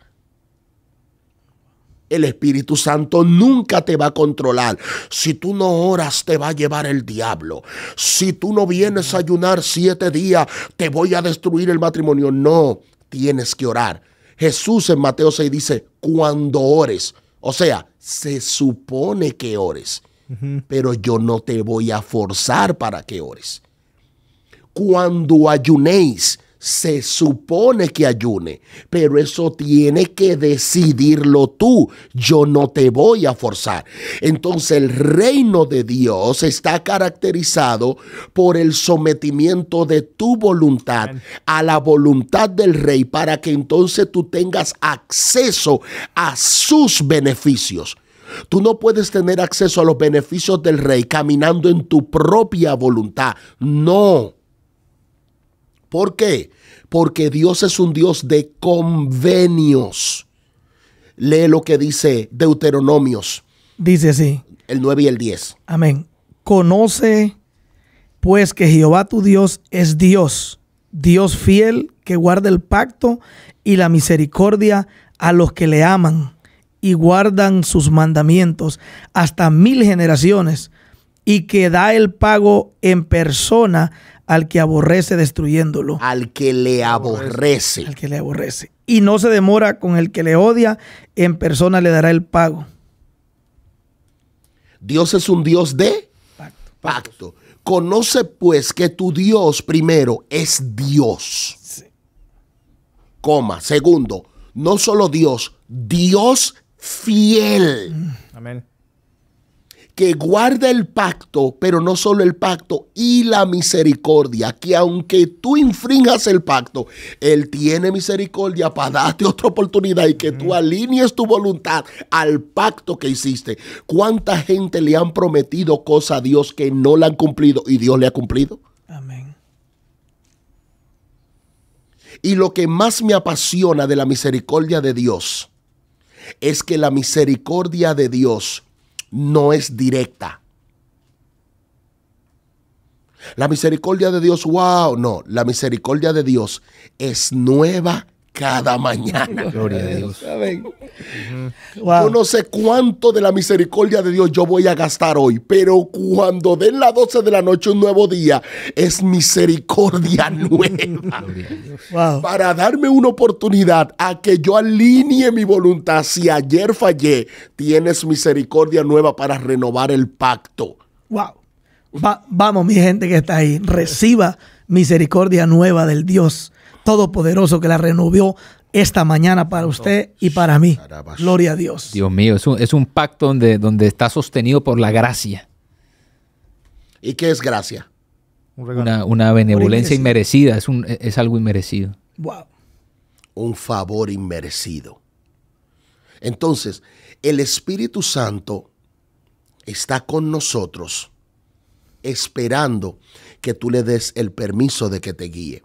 El Espíritu Santo nunca te va a controlar. Si tú no oras, te va a llevar el diablo. Si tú no vienes a ayunar siete días, te voy a destruir el matrimonio. No, tienes que orar. Jesús en Mateo 6 dice, cuando ores, o sea, se supone que ores, pero yo no te voy a forzar para que ores. Cuando ayunéis, se supone que ayune, pero eso tiene que decidirlo tú. Yo no te voy a forzar. Entonces el reino de Dios está caracterizado por el sometimiento de tu voluntad a la voluntad del rey para que entonces tú tengas acceso a sus beneficios. Tú no puedes tener acceso a los beneficios del rey caminando en tu propia voluntad. No. ¿Por qué? Porque Dios es un Dios de convenios. Lee lo que dice Deuteronomios. Dice así. El 9 y el 10. Amén. Conoce pues que Jehová tu Dios es Dios, Dios fiel que guarda el pacto y la misericordia a los que le aman y guardan sus mandamientos hasta mil generaciones y que da el pago en persona al que aborrece destruyéndolo. Al que le aborrece. Al que le aborrece. Y no se demora con el que le odia, en persona le dará el pago. Dios es un Dios de pacto. Conoce pues que tu Dios primero es Dios. Sí. Coma. Segundo, no solo Dios, Dios fiel. Amén que guarda el pacto, pero no solo el pacto, y la misericordia, que aunque tú infringas el pacto, Él tiene misericordia para darte otra oportunidad y que tú alinees tu voluntad al pacto que hiciste. ¿Cuánta gente le han prometido cosas a Dios que no la han cumplido y Dios le ha cumplido? Amén. Y lo que más me apasiona de la misericordia de Dios es que la misericordia de Dios no es directa. La misericordia de Dios, wow, no, la misericordia de Dios es nueva cada mañana. [laughs] Gloria a Dios. Yo no sé cuánto de la misericordia de Dios yo voy a gastar hoy, pero cuando den las 12 de la noche un nuevo día, es misericordia [laughs] nueva. Para darme una oportunidad a que yo alinee mi voluntad. Si ayer fallé, tienes misericordia nueva para renovar el pacto. Wow. vamos, mi gente que está ahí, reciba misericordia nueva del Dios Todopoderoso que la renovó esta mañana para usted y para mí. Gloria a Dios. Dios mío, es un, pacto donde, donde está sostenido por la gracia. ¿Y qué es gracia? Una, benevolencia inmerecida, es, es algo inmerecido. Wow. Un favor inmerecido. Entonces, el Espíritu Santo está con nosotros esperando que tú le des el permiso de que te guíe.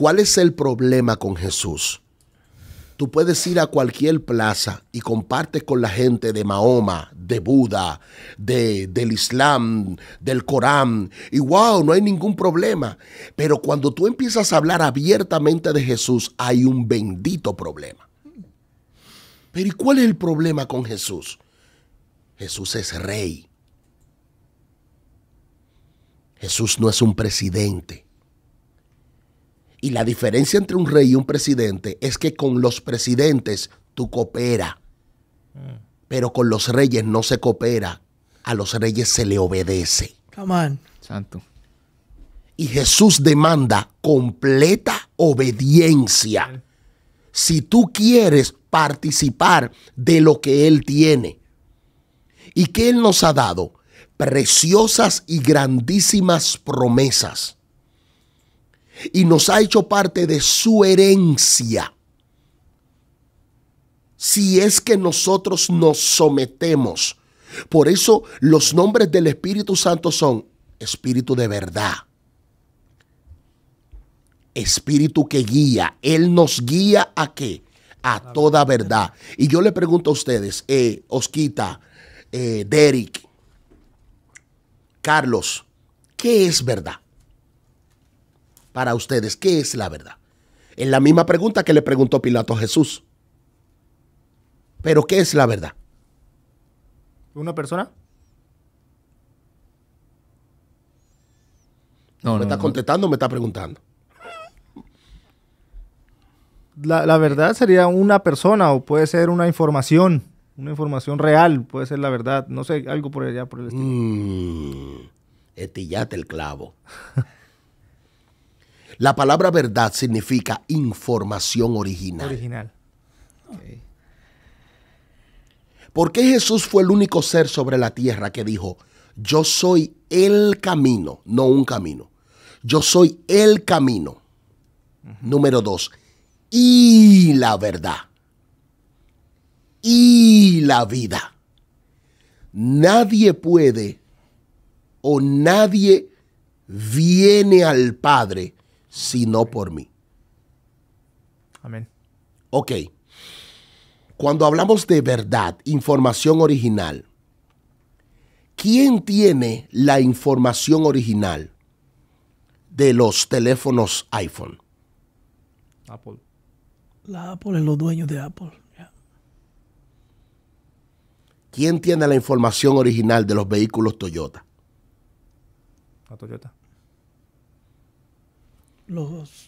¿Cuál es el problema con Jesús? Tú puedes ir a cualquier plaza y compartes con la gente de Mahoma, de Buda, de, del Islam, del Corán, y wow, no hay ningún problema. Pero cuando tú empiezas a hablar abiertamente de Jesús, hay un bendito problema. Pero ¿y cuál es el problema con Jesús? Jesús es rey. Jesús no es un presidente. Y la diferencia entre un rey y un presidente es que con los presidentes tú cooperas, pero con los reyes no se coopera. A los reyes se le obedece. Santo. Y Jesús demanda completa obediencia. Si tú quieres participar de lo que Él tiene y que Él nos ha dado preciosas y grandísimas promesas y nos ha hecho parte de su herencia. Si es que nosotros nos sometemos. Por eso los nombres del Espíritu Santo son Espíritu de verdad. Espíritu que guía. Él nos guía a qué? A toda verdad. Y yo le pregunto a ustedes, eh, Osquita, eh, Derek, Carlos, ¿qué es verdad? para ustedes, ¿qué es la verdad? Es la misma pregunta que le preguntó Pilato a Jesús. Pero ¿qué es la verdad? ¿Una persona? No, ¿Me está contestando o me está preguntando? La, verdad sería una persona o puede ser una información, una información real, puede ser la verdad, no sé, algo por allá, por el estilo. Mm, estillate el clavo. [laughs] La palabra verdad significa información original. Original. ¿Por qué Jesús fue el único ser sobre la tierra que dijo, yo soy el camino, no un camino? Yo soy el camino. Número dos, y la verdad. Y la vida. Nadie puede o nadie viene al Padre sino por mí. Amén. Ok. Cuando hablamos de verdad, información original, ¿quién tiene la información original de los teléfonos iPhone? Apple. La Apple es los dueños de Apple. ¿Quién tiene la información original de los vehículos Toyota? La Toyota.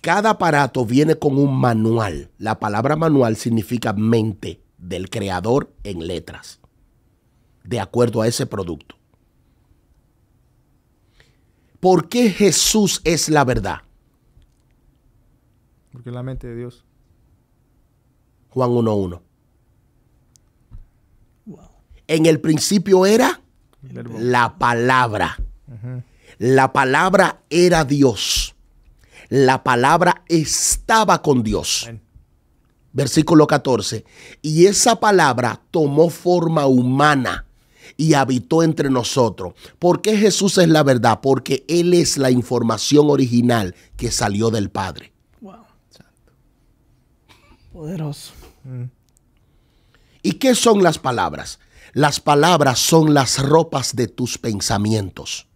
Cada aparato viene con un manual. La palabra manual significa mente del creador en letras, de acuerdo a ese producto. ¿Por qué Jesús es la verdad? Porque es la mente de Dios. Juan 1.1. En el principio era la palabra. La palabra era Dios la palabra estaba con Dios. Versículo 14. Y esa palabra tomó forma humana y habitó entre nosotros. ¿Por qué Jesús es la verdad? Porque Él es la información original que salió del Padre. Wow. Poderoso. ¿Y qué son las palabras? Las palabras son las ropas de tus pensamientos.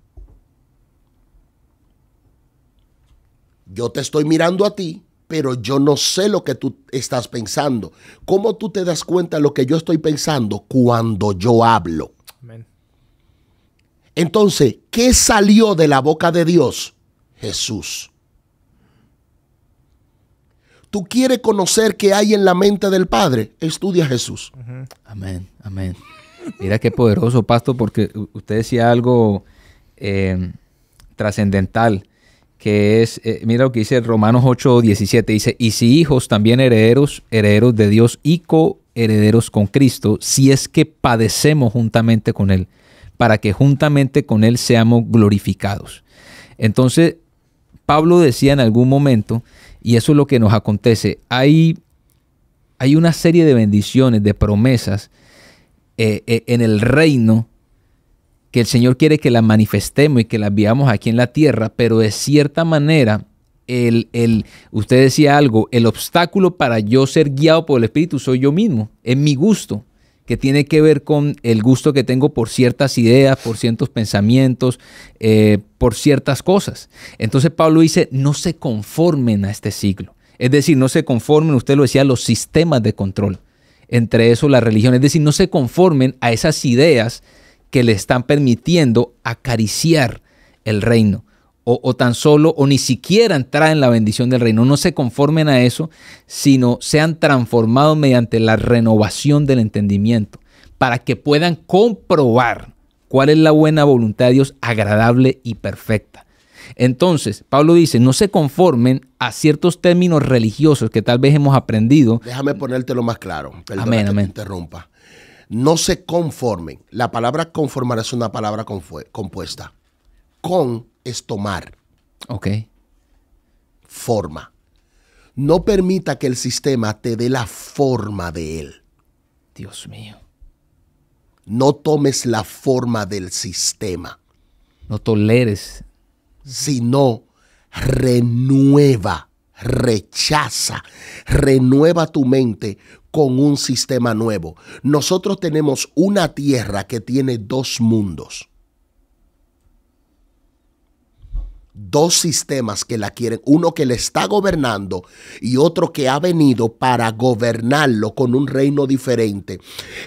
yo te estoy mirando a ti, pero yo no sé lo que tú estás pensando. ¿Cómo tú te das cuenta de lo que yo estoy pensando cuando yo hablo? Amén. Entonces, ¿qué salió de la boca de Dios? Jesús. ¿Tú quieres conocer qué hay en la mente del Padre? Estudia Jesús. Amén, amén. Mira qué poderoso, Pasto, porque usted decía algo eh, trascendental que es, eh, mira lo que dice Romanos 8, 17, dice, y si hijos, también herederos, herederos de Dios y coherederos con Cristo, si es que padecemos juntamente con Él, para que juntamente con Él seamos glorificados. Entonces, Pablo decía en algún momento, y eso es lo que nos acontece, hay, hay una serie de bendiciones, de promesas eh, eh, en el reino que el Señor quiere que la manifestemos y que la veamos aquí en la tierra, pero de cierta manera, el, el, usted decía algo, el obstáculo para yo ser guiado por el Espíritu soy yo mismo, es mi gusto, que tiene que ver con el gusto que tengo por ciertas ideas, por ciertos pensamientos, eh, por ciertas cosas. Entonces Pablo dice, no se conformen a este siglo. Es decir, no se conformen, usted lo decía, a los sistemas de control. Entre eso la religión. Es decir, no se conformen a esas ideas que le están permitiendo acariciar el reino. O, tan solo, o ni siquiera entrar en la bendición del reino. No se conformen a eso, sino sean transformados mediante la renovación del entendimiento, para que puedan comprobar cuál es la buena voluntad de Dios agradable y perfecta. Entonces, Pablo dice, no se conformen a ciertos términos religiosos que tal vez hemos aprendido. Déjame ponértelo más claro. Perdona amén. Te interrumpa. No se conformen. La palabra conformar es una palabra compuesta. Con es tomar. Ok. Forma. No permita que el sistema te dé la forma de él. Dios mío. No tomes la forma del sistema. No toleres. Sino renueva, rechaza, renueva tu mente con un sistema nuevo. Nosotros tenemos una tierra que tiene dos mundos. Dos sistemas que la quieren, uno que le está gobernando y otro que ha venido para gobernarlo con un reino diferente.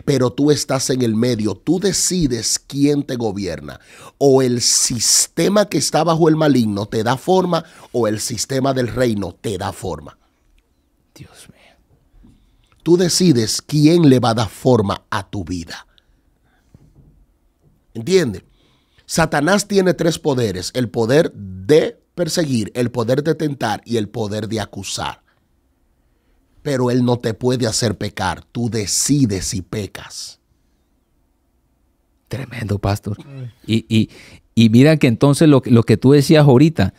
Pero tú estás en el medio, tú decides quién te gobierna. O el sistema que está bajo el maligno te da forma o el sistema del reino te da forma. Dios mío tú decides quién le va a dar forma a tu vida. ¿Entiendes? Satanás tiene tres poderes, el poder de perseguir, el poder de tentar y el poder de acusar. Pero él no te puede hacer pecar, tú decides si pecas. Tremendo, pastor. Y, mira que entonces lo, lo que tú decías ahorita,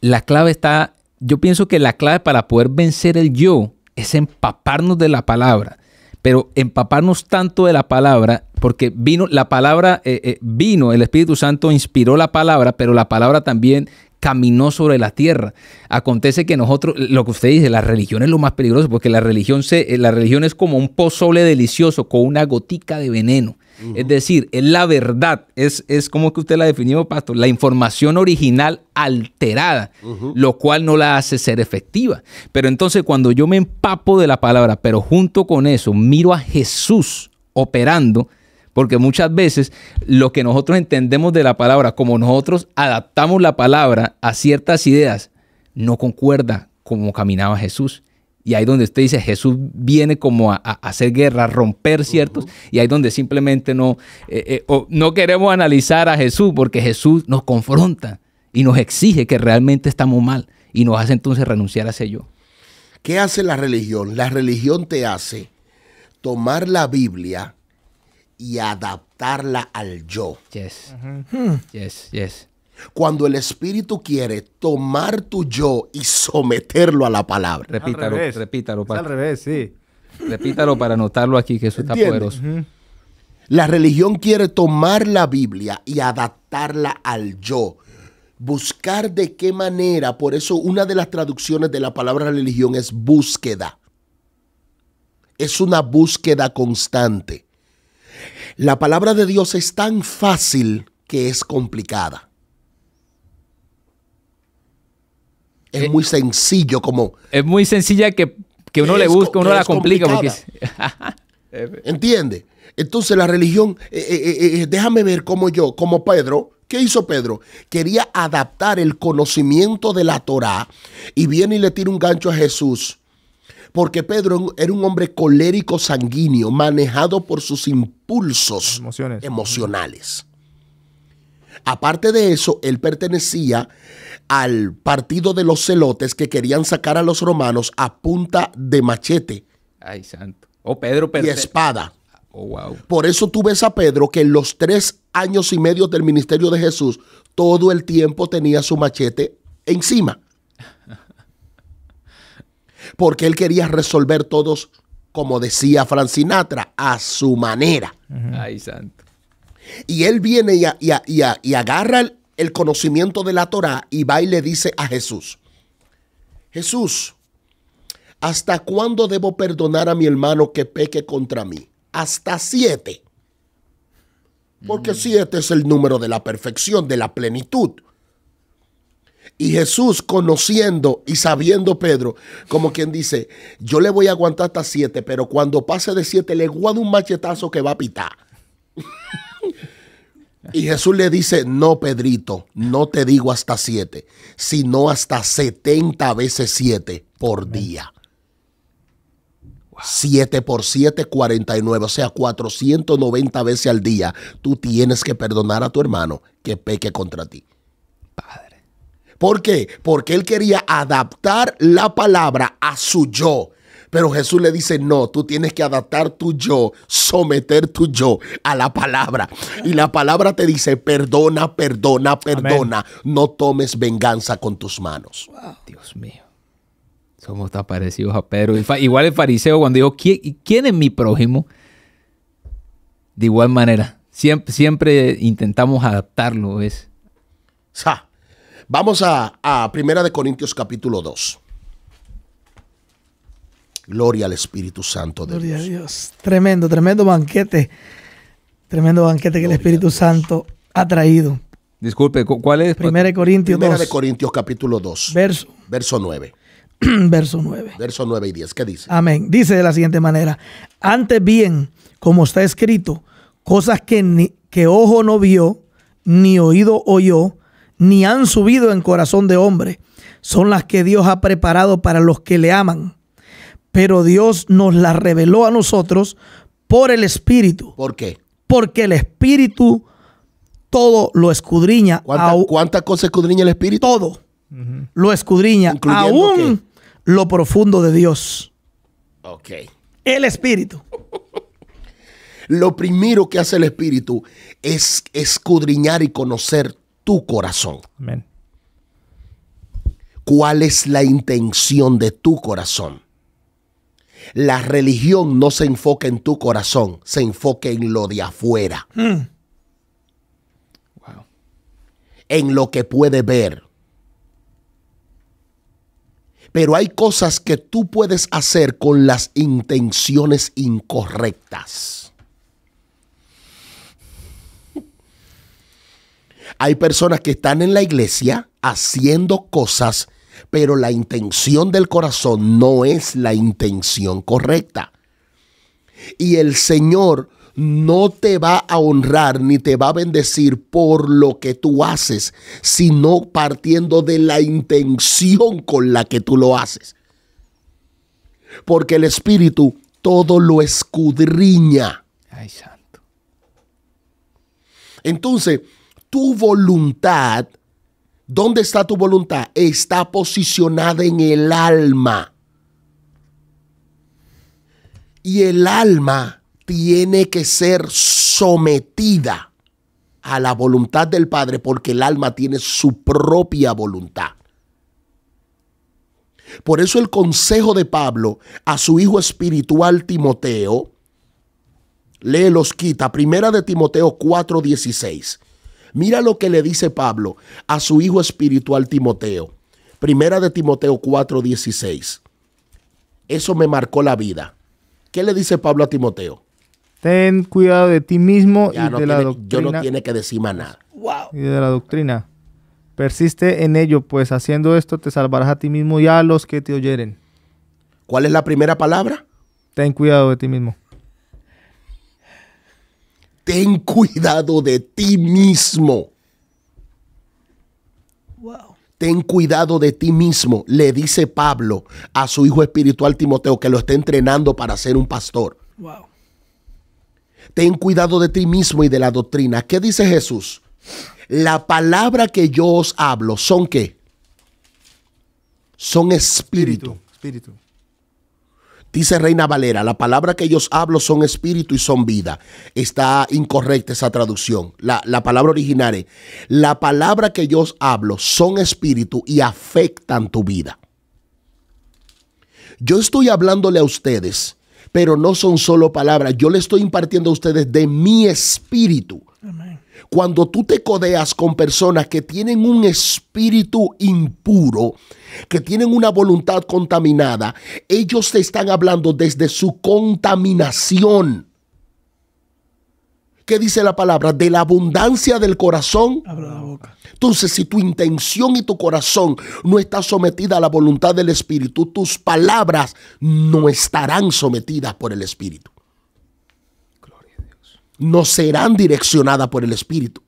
la clave está, yo pienso que la clave para poder vencer el yo es empaparnos de la palabra, pero empaparnos tanto de la palabra, porque vino la palabra, eh, eh, vino, el Espíritu Santo inspiró la palabra, pero la palabra también caminó sobre la tierra. Acontece que nosotros, lo que usted dice, la religión es lo más peligroso, porque la religión, se, eh, la religión es como un pozole delicioso con una gotica de veneno. Es decir, es la verdad, es, es como que usted la definió, Pastor, la información original alterada, lo cual no la hace ser efectiva. Pero entonces cuando yo me empapo de la palabra, pero junto con eso miro a Jesús operando, porque muchas veces lo que nosotros entendemos de la palabra, como nosotros adaptamos la palabra a ciertas ideas, no concuerda como caminaba Jesús. Y ahí donde usted dice, Jesús viene como a, hacer guerra, a romper ciertos, y ahí donde simplemente no, eh, eh, no queremos analizar a Jesús, porque Jesús nos confronta y nos exige que realmente estamos mal, y nos hace entonces renunciar a ese yo. ¿Qué hace la religión? La religión te hace tomar la Biblia y adaptarla al yo. Yes. Yes, yes. Cuando el espíritu quiere tomar tu yo y someterlo a la palabra. Repítalo, repítalo. Para, al revés, sí. Repítalo para anotarlo aquí, que eso está poderoso. La religión quiere tomar la Biblia y adaptarla al yo. Buscar de qué manera, por eso una de las traducciones de la palabra religión es búsqueda. Es una búsqueda constante. La palabra de Dios es tan fácil que es complicada. Es, eh, muy sencillo como... Es muy sencilla que, uno le busca, uno la complica. [laughs] ¿Entiende? Entonces la religión, eh, eh, déjame ver como yo, como Pedro, ¿Qué hizo Pedro? Quería adaptar el conocimiento de la Torá y viene y le tira un gancho a Jesús. Porque Pedro era un hombre colérico sanguíneo, manejado por sus impulsos emocionales. Aparte de eso, él pertenecía al partido de los celotes que querían sacar a los romanos a punta de machete. Ay, santo. O oh, Pedro Y espada. Oh, wow. Por eso tú ves a Pedro que en los tres años y medio del ministerio de Jesús, todo el tiempo tenía su machete encima. [laughs] Porque él quería resolver todos, como decía Francinatra, a su manera. Ay, santo. Y él viene y, agarra el, conocimiento de la Torah y va y le dice a Jesús, Jesús, ¿hasta cuándo debo perdonar a mi hermano que peque contra mí? Hasta siete. Porque mm. siete es el número de la perfección, de la plenitud. Y Jesús conociendo y sabiendo Pedro, como quien dice, yo le voy a aguantar hasta siete, pero cuando pase de siete le guardo un machetazo que va a pitar. [laughs] Y Jesús le dice, no, Pedrito, no te digo hasta siete, sino hasta 70 veces siete por día. Siete por y 49, o sea, 490 veces al día. Tú tienes que perdonar a tu hermano que peque contra ti. Padre. ¿Por qué? Porque él quería adaptar la palabra a su yo pero Jesús le dice, no, tú tienes que adaptar tu yo, someter tu yo a la palabra. Y la palabra te dice, perdona, perdona, perdona. No tomes venganza con tus manos. Dios mío. Somos tan parecidos a Pedro. Igual el fariseo cuando dijo, ¿quién, es mi prójimo? De igual manera, siempre, siempre intentamos adaptarlo. Es. Vamos a, a Primera de Corintios capítulo 2. Gloria al Espíritu Santo de Dios. Dios. Tremendo, tremendo banquete. Tremendo banquete que el Espíritu Santo ha traído. Disculpe, ¿cuál es? Primera de Corintios de Corintios capítulo 2. Verso. Verso 9. [clears throat] verso 9. Verso 9 y 10. ¿Qué dice? Amén. Dice de la siguiente manera. Antes bien, como está escrito, cosas que, ni, que ojo no vio, ni oído oyó, ni han subido en corazón de hombre, son las que Dios ha preparado para los que le aman pero Dios nos la reveló a nosotros por el Espíritu. ¿Por qué? Porque el Espíritu todo lo escudriña. ¿Cuántas cosas escudriña el Espíritu? Todo lo escudriña, aún lo profundo de Dios. Ok. El Espíritu. [laughs] lo primero que hace el Espíritu es escudriñar y conocer tu corazón. Amén. ¿Cuál es la intención de tu corazón? la religión no se enfoca en tu corazón, se enfoca en lo de afuera. Hmm. En lo que puede ver. Pero hay cosas que tú puedes hacer con las intenciones incorrectas. Hay personas que están en la iglesia haciendo cosas pero la intención del corazón no es la intención correcta. Y el Señor no te va a honrar ni te va a bendecir por lo que tú haces, sino partiendo de la intención con la que tú lo haces. Porque el Espíritu todo lo escudriña. Ay, santo. Entonces, tu voluntad ¿Dónde está tu voluntad? Está posicionada en el alma. Y el alma tiene que ser sometida a la voluntad del Padre porque el alma tiene su propia voluntad. Por eso el consejo de Pablo a su hijo espiritual Timoteo, los quita, primera de Timoteo 4:16. Mira lo que le dice Pablo a su hijo espiritual Timoteo. Primera de Timoteo 4:16. Eso me marcó la vida. ¿Qué le dice Pablo a Timoteo? Ten cuidado de ti mismo y de la doctrina. Yo no tiene que decir nada. Y de la doctrina. Persiste en ello, pues haciendo esto te salvarás a ti mismo y a los que te oyeren. ¿Cuál es la primera palabra? Ten cuidado de ti mismo ten cuidado de ti mismo. Ten cuidado de ti mismo, le dice Pablo a su hijo espiritual Timoteo, que lo está entrenando para ser un pastor. Wow. Ten cuidado de ti mismo y de la doctrina. ¿Qué dice Jesús? La palabra que yo os hablo son qué? Son espíritu. Espíritu. espíritu. Dice Reina Valera, la palabra que ellos hablo son espíritu y son vida. Está incorrecta esa traducción. La, palabra originaria, la palabra que yo hablo son espíritu y afectan tu vida. Yo estoy hablándole a ustedes, pero no son solo palabras. Yo le estoy impartiendo a ustedes de mi espíritu. Amén cuando tú te codeas con personas que tienen un espíritu impuro, que tienen una voluntad contaminada, ellos te están hablando desde su contaminación. ¿Qué dice la palabra? De la abundancia del corazón. la boca. Entonces, si tu intención y tu corazón no está sometida a la voluntad del Espíritu, tus palabras no estarán sometidas por el Espíritu no serán direccionadas por el Espíritu,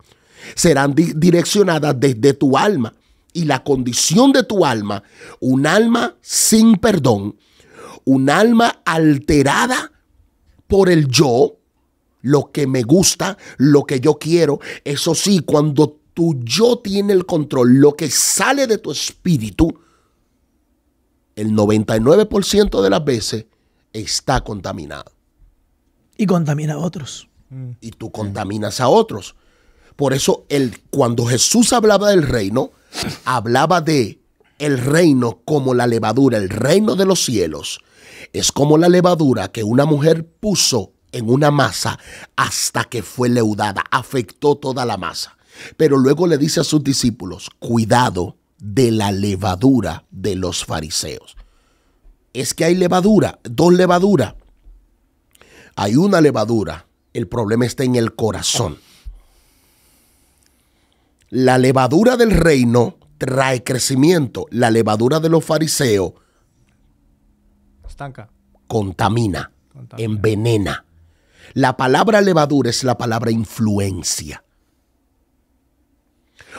serán direccionadas desde tu alma. Y la condición de tu alma, un alma sin perdón, un alma alterada por el yo, lo que me gusta, lo que yo quiero. Eso sí, cuando tu yo tiene el control, lo que sale de tu espíritu, el 99% de las veces está contaminado. Y contamina a otros y tú contaminas a otros. Por eso el, cuando Jesús hablaba del reino, hablaba de el reino como la levadura, el reino de los cielos. Es como la levadura que una mujer puso en una masa hasta que fue leudada, afectó toda la masa. Pero luego le dice a sus discípulos, cuidado de la levadura de los fariseos. Es que hay levadura, dos levaduras. Hay una levadura el problema está en el corazón. La levadura del reino trae crecimiento. La levadura de los fariseos estanca, contamina, envenena. La palabra levadura es la palabra influencia.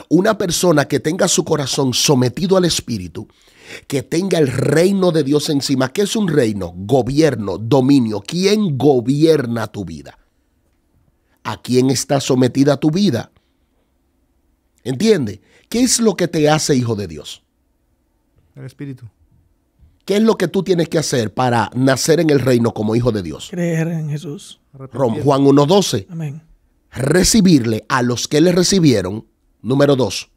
Una persona que tenga su corazón sometido al Espíritu, que tenga el reino de Dios encima, ¿qué es un reino? Gobierno, dominio. ¿Quién gobierna tu vida? a quién está sometida tu vida. ¿Entiende? ¿Qué es lo que te hace hijo de Dios? El Espíritu. ¿Qué es lo que tú tienes que hacer para nacer en el reino como hijo de Dios? Creer en Jesús. Juan 1.12. Amén. Recibirle a los que le recibieron. Número 2.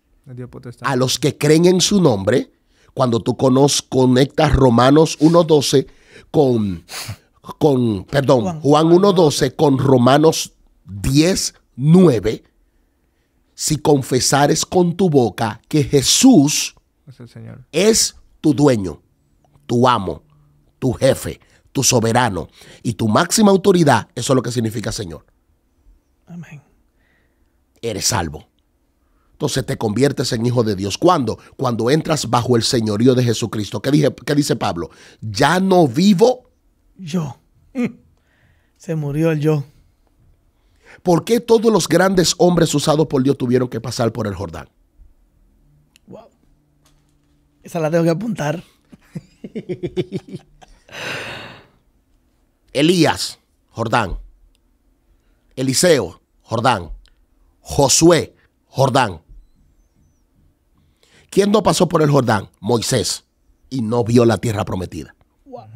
A los que creen en su nombre. Cuando tú conectas Romanos 1.12 con, con, perdón, Juan, Juan 1.12 con Romanos 10:9, si confesares con tu boca que Jesús es, el Señor. es tu dueño, tu amo, tu jefe, tu soberano y tu máxima autoridad, eso es lo que significa Señor. Amén. Eres salvo. Entonces te conviertes en hijo de Dios. ¿Cuándo? Cuando entras bajo el señorío de Jesucristo. ¿Qué, dice Pablo? Ya no vivo yo. [laughs] Se murió el yo. ¿Por qué todos los grandes hombres usados por Dios tuvieron que pasar por el Jordán? Wow. Esa la tengo que apuntar. [laughs] Elías, Jordán. Eliseo, Jordán. Josué, Jordán. ¿Quién no pasó por el Jordán? Moisés. Y no vio la tierra prometida. Wow.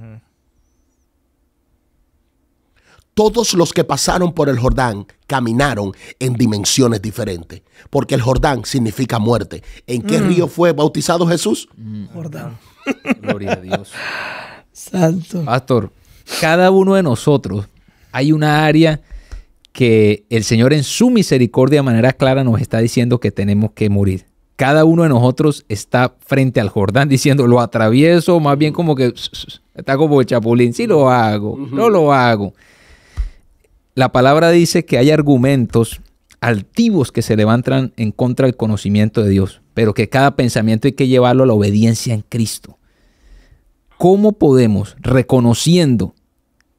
Todos los que pasaron por el Jordán caminaron en dimensiones diferentes, porque el Jordán significa muerte. ¿En qué mm. río fue bautizado Jesús? Mm. Jordán. Gloria a Dios. [laughs] Santo. Pastor, cada uno de nosotros hay una área que el Señor en su misericordia de manera clara nos está diciendo que tenemos que morir. Cada uno de nosotros está frente al Jordán diciendo, lo atravieso, más bien como que está como el chapulín, sí lo hago, no lo hago la palabra dice que hay argumentos altivos que se levantan en contra del conocimiento de Dios, pero que cada pensamiento hay que llevarlo a la obediencia en Cristo. ¿Cómo podemos, reconociendo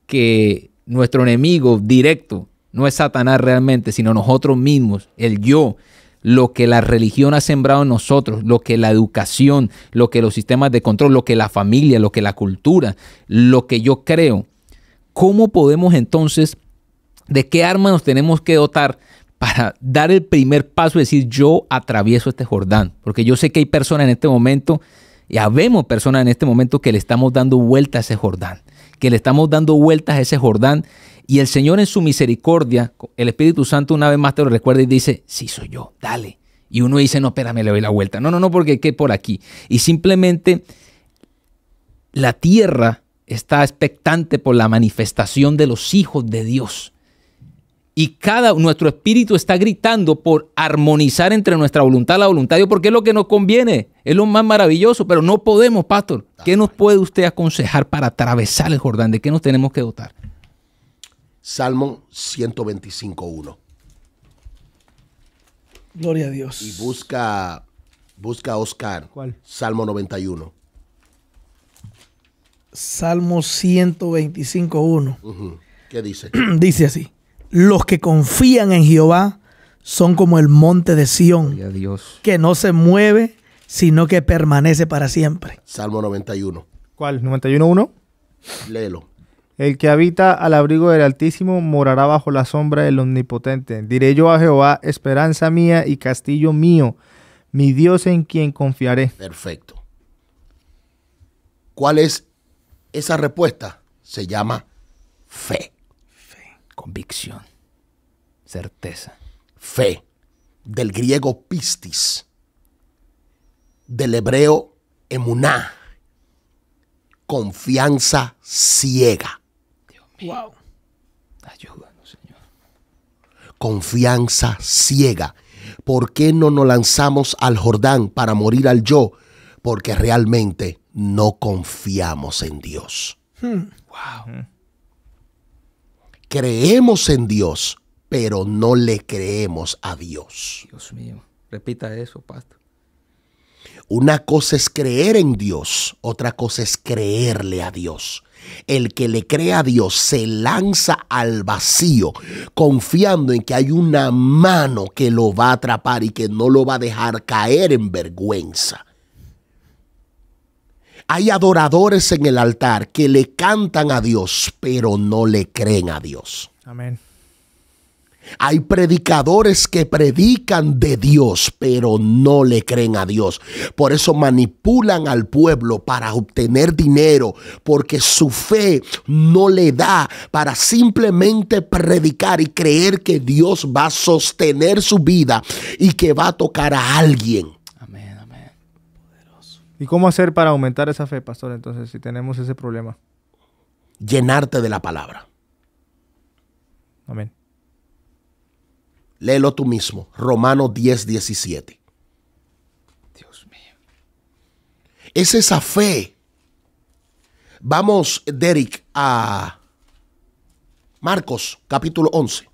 que nuestro enemigo directo no es Satanás realmente, sino nosotros mismos, el yo, lo que la religión ha sembrado en nosotros, lo que la educación, lo que los sistemas de control, lo que la familia, lo que la cultura, lo que yo creo. ¿Cómo podemos entonces ¿De qué arma nos tenemos que dotar para dar el primer paso y decir yo atravieso este Jordán? Porque yo sé que hay personas en este momento, y habemos personas en este momento que le estamos dando vuelta a ese Jordán, que le estamos dando vueltas a ese Jordán. Y el Señor en su misericordia, el Espíritu Santo una vez más te lo recuerda y dice, sí soy yo, dale. Y uno dice, no, espérame, le doy la vuelta. No, no, no, porque qué por aquí. Y simplemente la tierra está expectante por la manifestación de los hijos de Dios y cada nuestro espíritu está gritando por armonizar entre nuestra voluntad y la voluntad de Dios, porque es lo que nos conviene, es lo más maravilloso, pero no podemos, pastor. ¿Qué nos puede usted aconsejar para atravesar el Jordán? ¿De qué nos tenemos que dotar? Salmo 125.1. Gloria a Dios. Y busca, busca Oscar. ¿Cuál? Salmo 91. Salmo 125.1. 1 ¿Qué dice? [clears throat] dice así. Los que confían en Jehová son como el monte de Sión, que no se mueve, sino que permanece para siempre. Salmo 91. ¿Cuál? ¿91.1? Léelo. El que habita al abrigo del Altísimo morará bajo la sombra del Omnipotente. Diré yo a Jehová, esperanza mía y castillo mío, mi Dios en quien confiaré. Perfecto. ¿Cuál es esa respuesta? Se llama fe. Convicción, certeza. Fe, del griego pistis, del hebreo emuná, confianza ciega. Dios mío. Wow. Ayúdanos, Señor. Confianza ciega. ¿Por qué no nos lanzamos al Jordán para morir al yo? Porque realmente no confiamos en Dios. Hmm. Wow creemos en Dios, pero no le creemos a Dios. Dios mío, repita eso, pastor. Una cosa es creer en Dios, otra cosa es creerle a Dios. El que le cree a Dios se lanza al vacío, confiando en que hay una mano que lo va a atrapar y que no lo va a dejar caer en vergüenza. Hay adoradores en el altar que le cantan a Dios, pero no le creen a Dios. Amén. Hay predicadores que predican de Dios, pero no le creen a Dios. Por eso manipulan al pueblo para obtener dinero, porque su fe no le da para simplemente predicar y creer que Dios va a sostener su vida y que va a tocar a alguien. ¿Y cómo hacer para aumentar esa fe, pastor, entonces, si tenemos ese problema? Llenarte de la palabra. Amén. Léelo tú mismo, Romanos 10, 17. Dios mío. Es esa fe. Vamos, Derek, a Marcos, capítulo 11.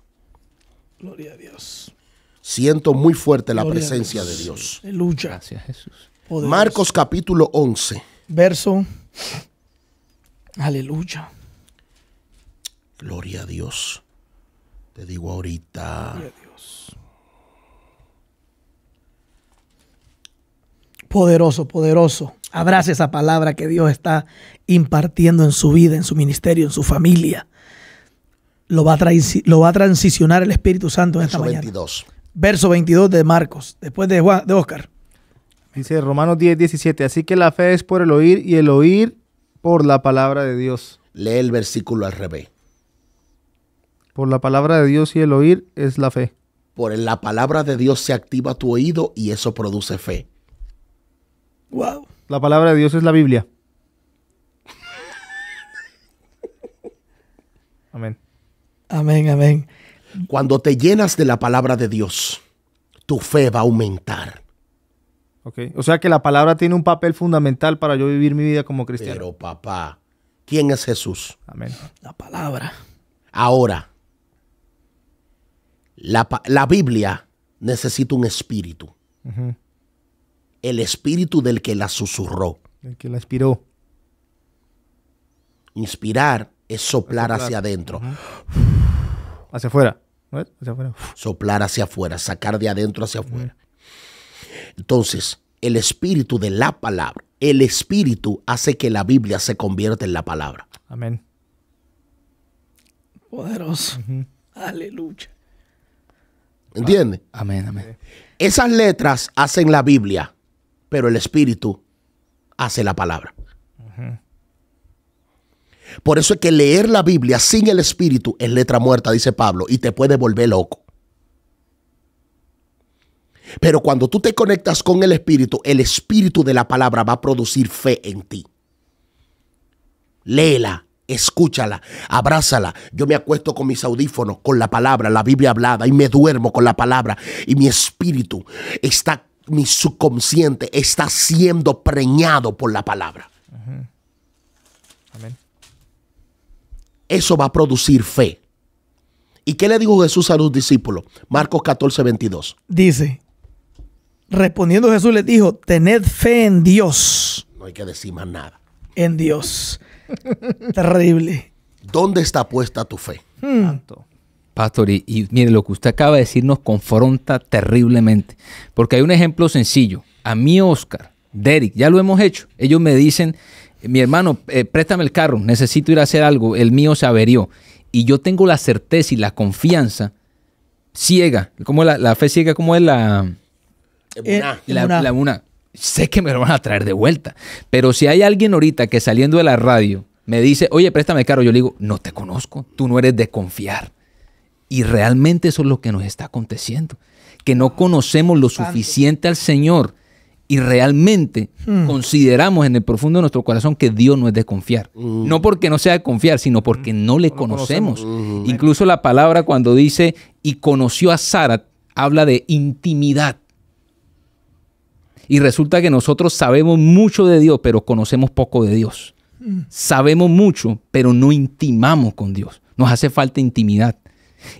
Gloria a Dios. Siento muy fuerte la presencia de Dios. Aleluya. Gracias, Jesús. Marcos capítulo 11. Verso. Aleluya. Gloria a Dios. Te digo ahorita. Gloria a Dios. Poderoso, poderoso. Abrace esa palabra que Dios está impartiendo en su vida, en su ministerio, en su familia. Lo va a, lo va transicionar el Espíritu Santo en esta 22. mañana. Verso 22 de Marcos, después de Oscar. Dice Romanos 10, 17, así que la fe es por el oír y el oír por la palabra de Dios. Lee el versículo al revés. Por la palabra de Dios y el oír es la fe. Por la palabra de Dios se activa tu oído y eso produce fe. Wow. La palabra de Dios es la Biblia. [laughs] amén. Amén, amén. Cuando te llenas de la palabra de Dios, tu fe va a aumentar o sea que la palabra tiene un papel fundamental para yo vivir mi vida como cristiano. Pero papá, ¿quién es Jesús? Amén. La palabra. Ahora, la, Biblia necesita un espíritu. El espíritu del que la susurró. El que la inspiró. Inspirar es soplar, hacia adentro. Hacia afuera. Hacia afuera. Soplar hacia afuera, sacar de adentro hacia afuera. Entonces, el espíritu de la palabra, el espíritu hace que la Biblia se convierta en la palabra. Amén. Poderoso. Aleluya. ¿Entiendes? Ah, amén, amén. Esas letras hacen la Biblia, pero el espíritu hace la palabra. Por eso es que leer la Biblia sin el espíritu es letra muerta, dice Pablo, y te puede volver loco. Pero cuando tú te conectas con el Espíritu, el Espíritu de la palabra va a producir fe en ti. Léela, escúchala, abrázala. Yo me acuesto con mis audífonos, con la palabra, la Biblia hablada, y me duermo con la palabra. Y mi espíritu está, mi subconsciente está siendo preñado por la palabra. Eso va a producir fe. ¿Y qué le dijo Jesús a los discípulos? Marcos 14, 22. Dice, Respondiendo Jesús les dijo, tened fe en Dios. No hay que decir más nada. En Dios. [laughs] Terrible. ¿Dónde está puesta tu fe? Hmm. Pastor, y, mire, lo que usted acaba de decir nos confronta terriblemente. Porque hay un ejemplo sencillo. A mí, Oscar, Derek, ya lo hemos hecho. Ellos me dicen, mi hermano, eh, préstame el carro, necesito ir a hacer algo, el mío se averió. Y yo tengo la certeza y la confianza ciega. Como la, la fe ciega, como es la eh, la, Sé que me lo van a traer de vuelta. Pero si hay alguien ahorita que saliendo de la radio me dice, oye, préstame caro, yo le digo, no te conozco, tú no eres de confiar. Y realmente eso es lo que nos está aconteciendo, que no conocemos lo suficiente al Señor y realmente hmm. consideramos en el profundo de nuestro corazón que Dios no es de confiar. Mm. No porque no sea de confiar, sino hmm. porque no le conocemos. conocemos. Mm. Incluso la palabra cuando dice, y conoció a Sara, habla de intimidad. Y resulta que nosotros sabemos mucho de Dios, pero conocemos poco de Dios. Sabemos mucho, pero no intimamos con Dios. Nos hace falta intimidad.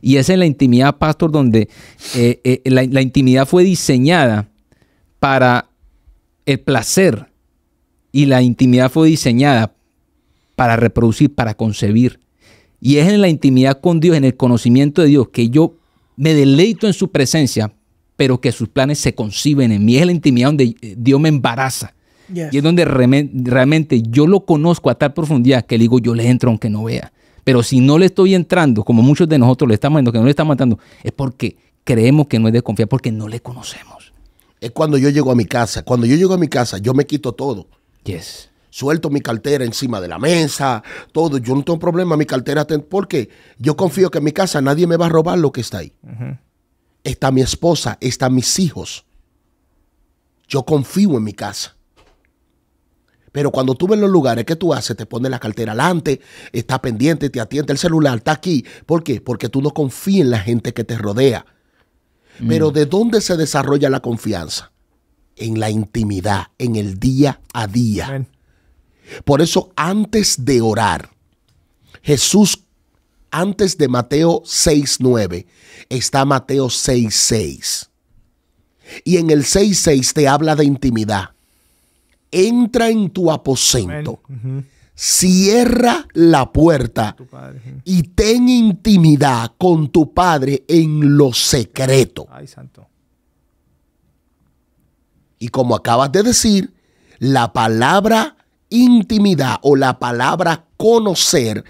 Y es en la intimidad, pastor, donde eh, eh, la intimidad fue diseñada para el placer y la intimidad fue diseñada para reproducir, para concebir. Y es en la intimidad con Dios, en el conocimiento de Dios, que yo me deleito en su presencia pero que sus planes se conciben en mí. Es la intimidad donde eh, Dios me embaraza. Y es donde realmente yo lo conozco a tal profundidad que le digo, yo le entro aunque no vea. Pero si no le estoy entrando, como muchos de nosotros le estamos mandando, que no le estamos matando, es porque creemos que no es de confiar, porque no le conocemos. Es cuando yo llego a mi casa. Cuando yo llego a mi casa, yo me quito todo. Yes. Suelto mi cartera encima de la mesa, todo. Yo no tengo problema, mi cartera, porque yo confío que en mi casa nadie me va a robar lo que está ahí está mi esposa, están mis hijos. Yo confío en mi casa. Pero cuando tú ves los lugares que tú haces, te pones la cartera alante, está pendiente, te atiende el celular, está aquí. ¿Por qué? Porque tú no confías en la gente que te rodea. Pero mm. ¿de dónde se desarrolla la confianza? En la intimidad, en el día a día. Por eso antes de orar, Jesús antes de Mateo 6.9 está Mateo 6.6. Y en el 6.6 te habla de intimidad. Entra en tu aposento, cierra la puerta y ten intimidad con tu Padre en lo secreto. Y como acabas de decir, la palabra intimidad o la palabra conocer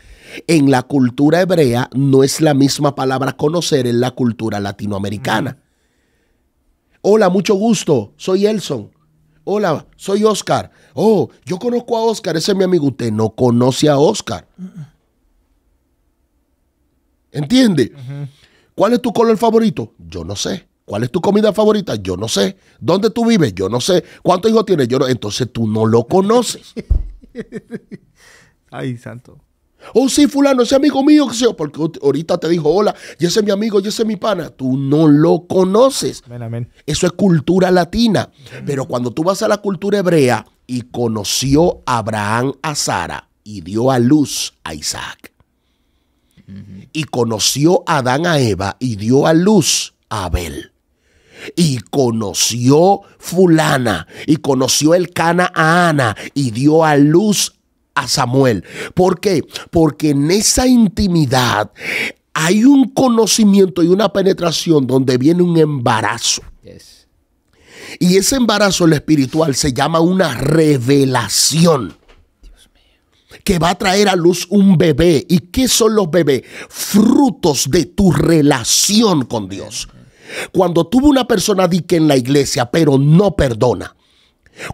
en la cultura hebrea no es la misma palabra conocer en la cultura latinoamericana. Hola, mucho gusto, soy Elson. Hola, soy Oscar. Oh, yo conozco a Oscar, ese es mi amigo. Usted no conoce a Oscar. ¿Entiende? ¿Cuál es tu color favorito? Yo no sé. ¿Cuál es tu comida favorita? Yo no sé. ¿Dónde tú vives? Yo no sé. ¿Cuántos hijos tienes? Yo no. Entonces tú no lo conoces. [laughs] Ay, santo. Oh, sí, fulano, ese amigo mío, que sea, porque ahorita te dijo, hola, y ese es mi amigo, y ese es mi pana. Tú no lo conoces. Eso es cultura latina. Pero cuando tú vas a la cultura hebrea y conoció a Abraham a Sara y dio a luz a Isaac. Y conoció a Adán a Eva y dio a luz a Abel. Y conoció fulana y conoció el cana a Ana y dio a luz a Samuel. ¿Por qué? Porque en esa intimidad hay un conocimiento y una penetración donde viene un embarazo. Y ese embarazo el espiritual se llama una revelación que va a traer a luz un bebé. ¿Y qué son los bebés? Frutos de tu relación con Dios. Cuando tuvo una persona di en la iglesia, pero no perdona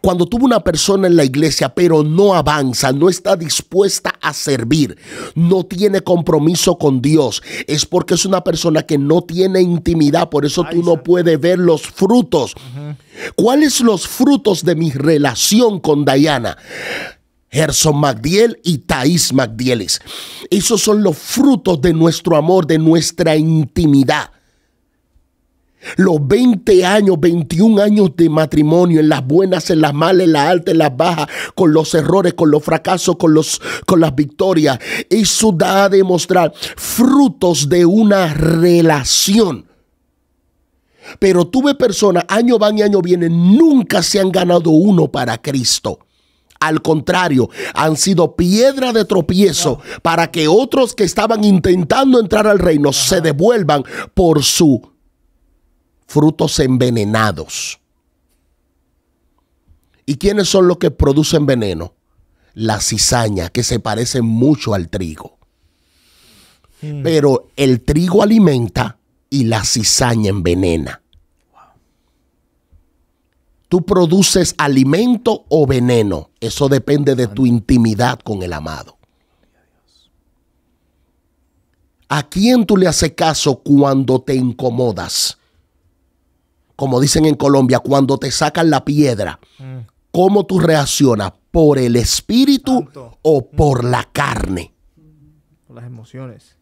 cuando tuvo una persona en la iglesia pero no avanza, no está dispuesta a servir, no tiene compromiso con Dios, es porque es una persona que no tiene intimidad, por eso tú no puedes ver los frutos. ¿Cuáles los frutos de mi relación con Diana? Gerson Magdiel y Thais Magdieles. Esos son los frutos de nuestro amor, de nuestra intimidad. Los 20 años, 21 años de matrimonio, en las buenas, en las malas, en las altas, en las bajas, con los errores, con los fracasos, con, los, con las victorias. Eso da a demostrar frutos de una relación. Pero tuve personas, año van y año vienen, nunca se han ganado uno para Cristo. Al contrario, han sido piedra de tropiezo para que otros que estaban intentando entrar al reino se devuelvan por su frutos envenenados. ¿Y quiénes son los que producen veneno? La cizaña, que se parece mucho al trigo. Mm. Pero el trigo alimenta y la cizaña envenena. Tú produces alimento o veneno. Eso depende de tu intimidad con el amado. ¿A quién tú le haces caso cuando te incomodas? como dicen en Colombia, cuando te sacan la piedra, mm. ¿cómo tú reaccionas? ¿Por el espíritu o mm. por la carne? Por las emociones.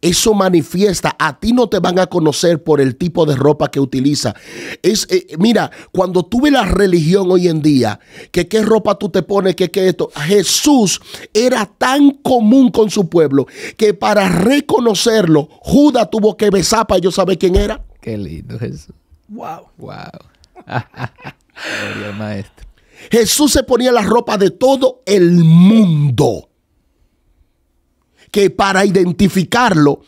Eso manifiesta, a ti no te van a conocer por el tipo de ropa que utiliza. Es, eh, mira, cuando tuve la religión hoy en día, que qué ropa tú te pones, que qué esto, Jesús era tan común con su pueblo que para reconocerlo, Judas tuvo que besar para yo saber quién era. Qué lindo Jesús. Wow. Wow. [laughs] maestro. Jesús se ponía la ropa de todo el mundo. Que para identificarlo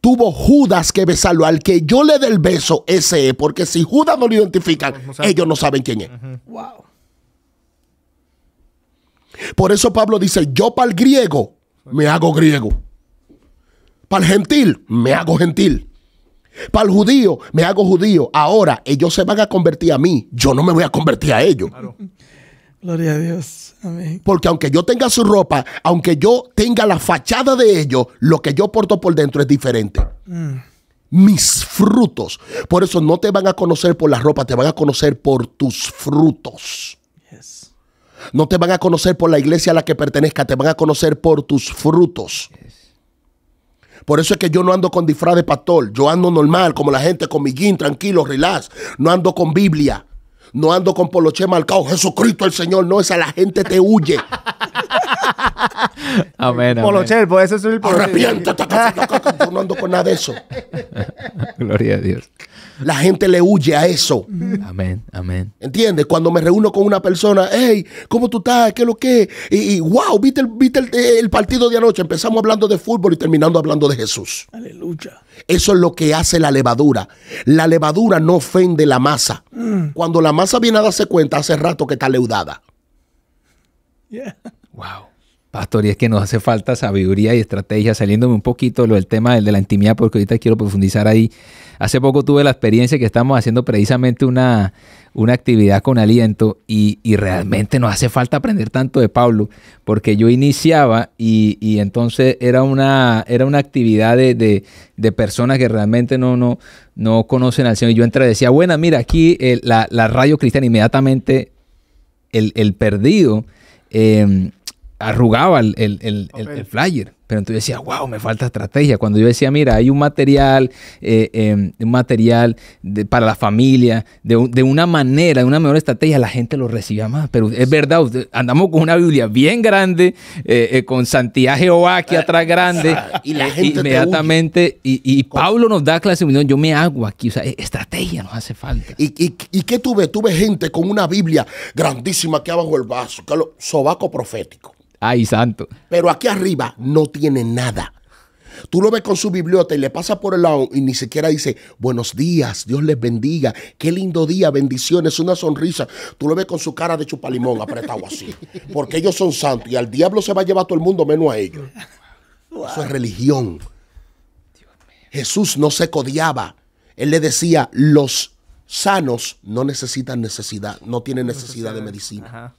tuvo Judas que besarlo. Al que yo le dé el beso, ese Porque si Judas no lo identifican, ellos no saben quién es. Wow. Por eso Pablo dice, yo para el griego me hago griego. Para el gentil me hago gentil. Para el judío, me hago judío. Ahora, ellos se van a convertir a mí. Yo no me voy a convertir a ellos. Gloria a Dios. Porque aunque yo tenga su ropa, aunque yo tenga la fachada de ellos, lo que yo porto por dentro es diferente. Mm. Mis frutos. Por eso no te van a conocer por la ropa, te van a conocer por tus frutos. No te van a conocer por la iglesia a la que pertenezca, te van a conocer por tus frutos. Por eso es que yo no ando con disfraz de pastor. Yo ando normal, como la gente, con mi jean, tranquilo, relax. No ando con Biblia. No ando con poloche marcado. Jesucristo el Señor. No, esa la gente te huye. [laughs] amén. Polocher, por eso es el Arrepiéntate, no ando con nada de eso. [laughs] Gloria a Dios. La gente le huye a eso. Amén, amén. ¿Entiendes? Cuando me reúno con una persona, hey, ¿cómo tú estás? ¿Qué es lo que? Es? Y, wow, ¿viste, eh, el, partido de anoche? Empezamos hablando de fútbol y terminando hablando de Jesús. Aleluya. Eso es lo que hace la levadura. La levadura no ofende la masa. Mm. Cuando la masa viene a darse cuenta, hace rato que está leudada. Yeah. Wow. Pastor, y es que nos hace falta sabiduría y estrategia, saliéndome un poquito lo del tema de la intimidad, porque ahorita quiero profundizar ahí. Hace poco tuve la experiencia que estamos haciendo precisamente una, una actividad con aliento y, realmente nos hace falta aprender tanto de Pablo, porque yo iniciaba y, entonces era una, era una actividad de, personas que realmente no, no, no conocen al Señor. Y yo entré y decía, bueno, mira, aquí eh, la, la, radio cristiana, inmediatamente el, el perdido. Em, arrugaba el, flyer. Pero entonces decía, wow, me falta estrategia. Cuando yo decía, mira, hay un material, eh, em, un material para la familia, de, una manera, de una mejor estrategia, la gente lo recibía más. Pero es verdad, andamos con una Biblia bien grande, eh, eh, con Santiago Jehová aquí atrás grande. y la gente Inmediatamente, y, y Pablo nos da clase, yo me hago aquí, o sea, e, estrategia nos hace falta. ¿Y, y, y qué tuve? Tuve gente con una Biblia grandísima aquí abajo el vaso, que sobaco profético. Ay, santo. Pero aquí arriba no tiene nada. Tú lo ves con su biblioteca y le pasa por el lado y ni siquiera dice, buenos días, Dios les bendiga, qué lindo día, bendiciones, una sonrisa. Tú lo ves con su cara de chupalimón apretado así, porque ellos son santos y al diablo se va a llevar todo el mundo menos a ellos. Eso es religión. Jesús no se codiaba. Él le decía, los sanos no necesitan necesidad, no tienen necesidad de medicina.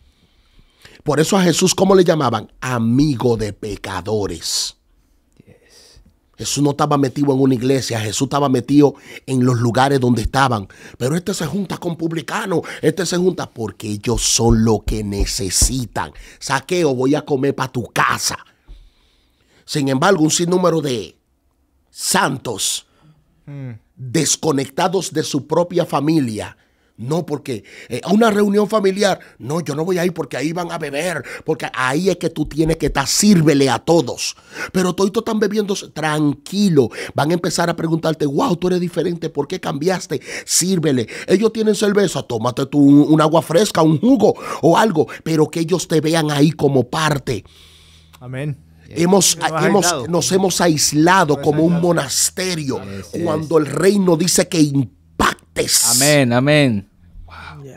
Por eso a Jesús, ¿cómo le llamaban? Amigo de pecadores. Jesús no estaba metido en una iglesia, Jesús estaba metido en los lugares donde estaban. Pero este se junta con publicanos, este se junta porque ellos son lo que necesitan. Saqueo, voy a comer para tu casa. Sin embargo, un sinnúmero de santos hmm. desconectados de su propia familia, no, porque eh, a una reunión familiar, no, yo no voy a ir porque ahí van a beber, porque ahí es que tú tienes que estar, sírvele a todos. Pero todos están bebiendo tranquilo. Van a empezar a preguntarte, wow, tú eres diferente, ¿por qué cambiaste? Sírvele. Ellos tienen cerveza, tómate tú un, agua fresca, un jugo o algo, pero que ellos te vean ahí como parte. Amén. Hemos, nos hemos aislado como un monasterio cuando el reino dice que Amén, amén.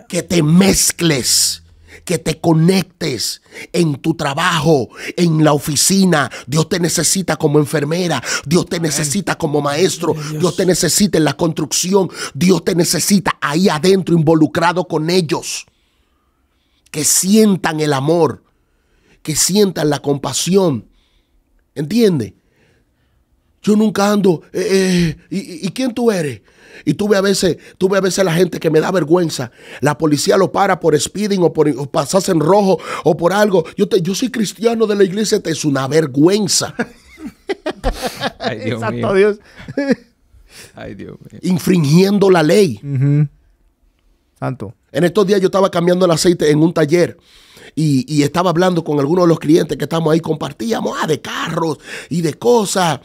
Que te mezcles que te conectes en tu trabajo, en la oficina. Dios te necesita como enfermera, Dios te necesita como maestro, Dios. te necesita en la construcción, Dios te necesita ahí adentro involucrado con ellos. Que sientan el amor, que sientan la compasión. ¿Entiende? Yo nunca ando. Eh, eh, ¿y, ¿Y quién tú eres? Y tuve a veces, tuve a veces la gente que me da vergüenza. La policía lo para por speeding o por pasarse en rojo o por algo. Yo, yo soy cristiano de la iglesia, te es una vergüenza. Ay, Dios mío. Ay, Dios mío. Infringiendo la ley. Santo. En estos días yo estaba cambiando el aceite en un taller y, estaba hablando con algunos de los clientes que estamos ahí, compartíamos, ah, de carros y de cosas.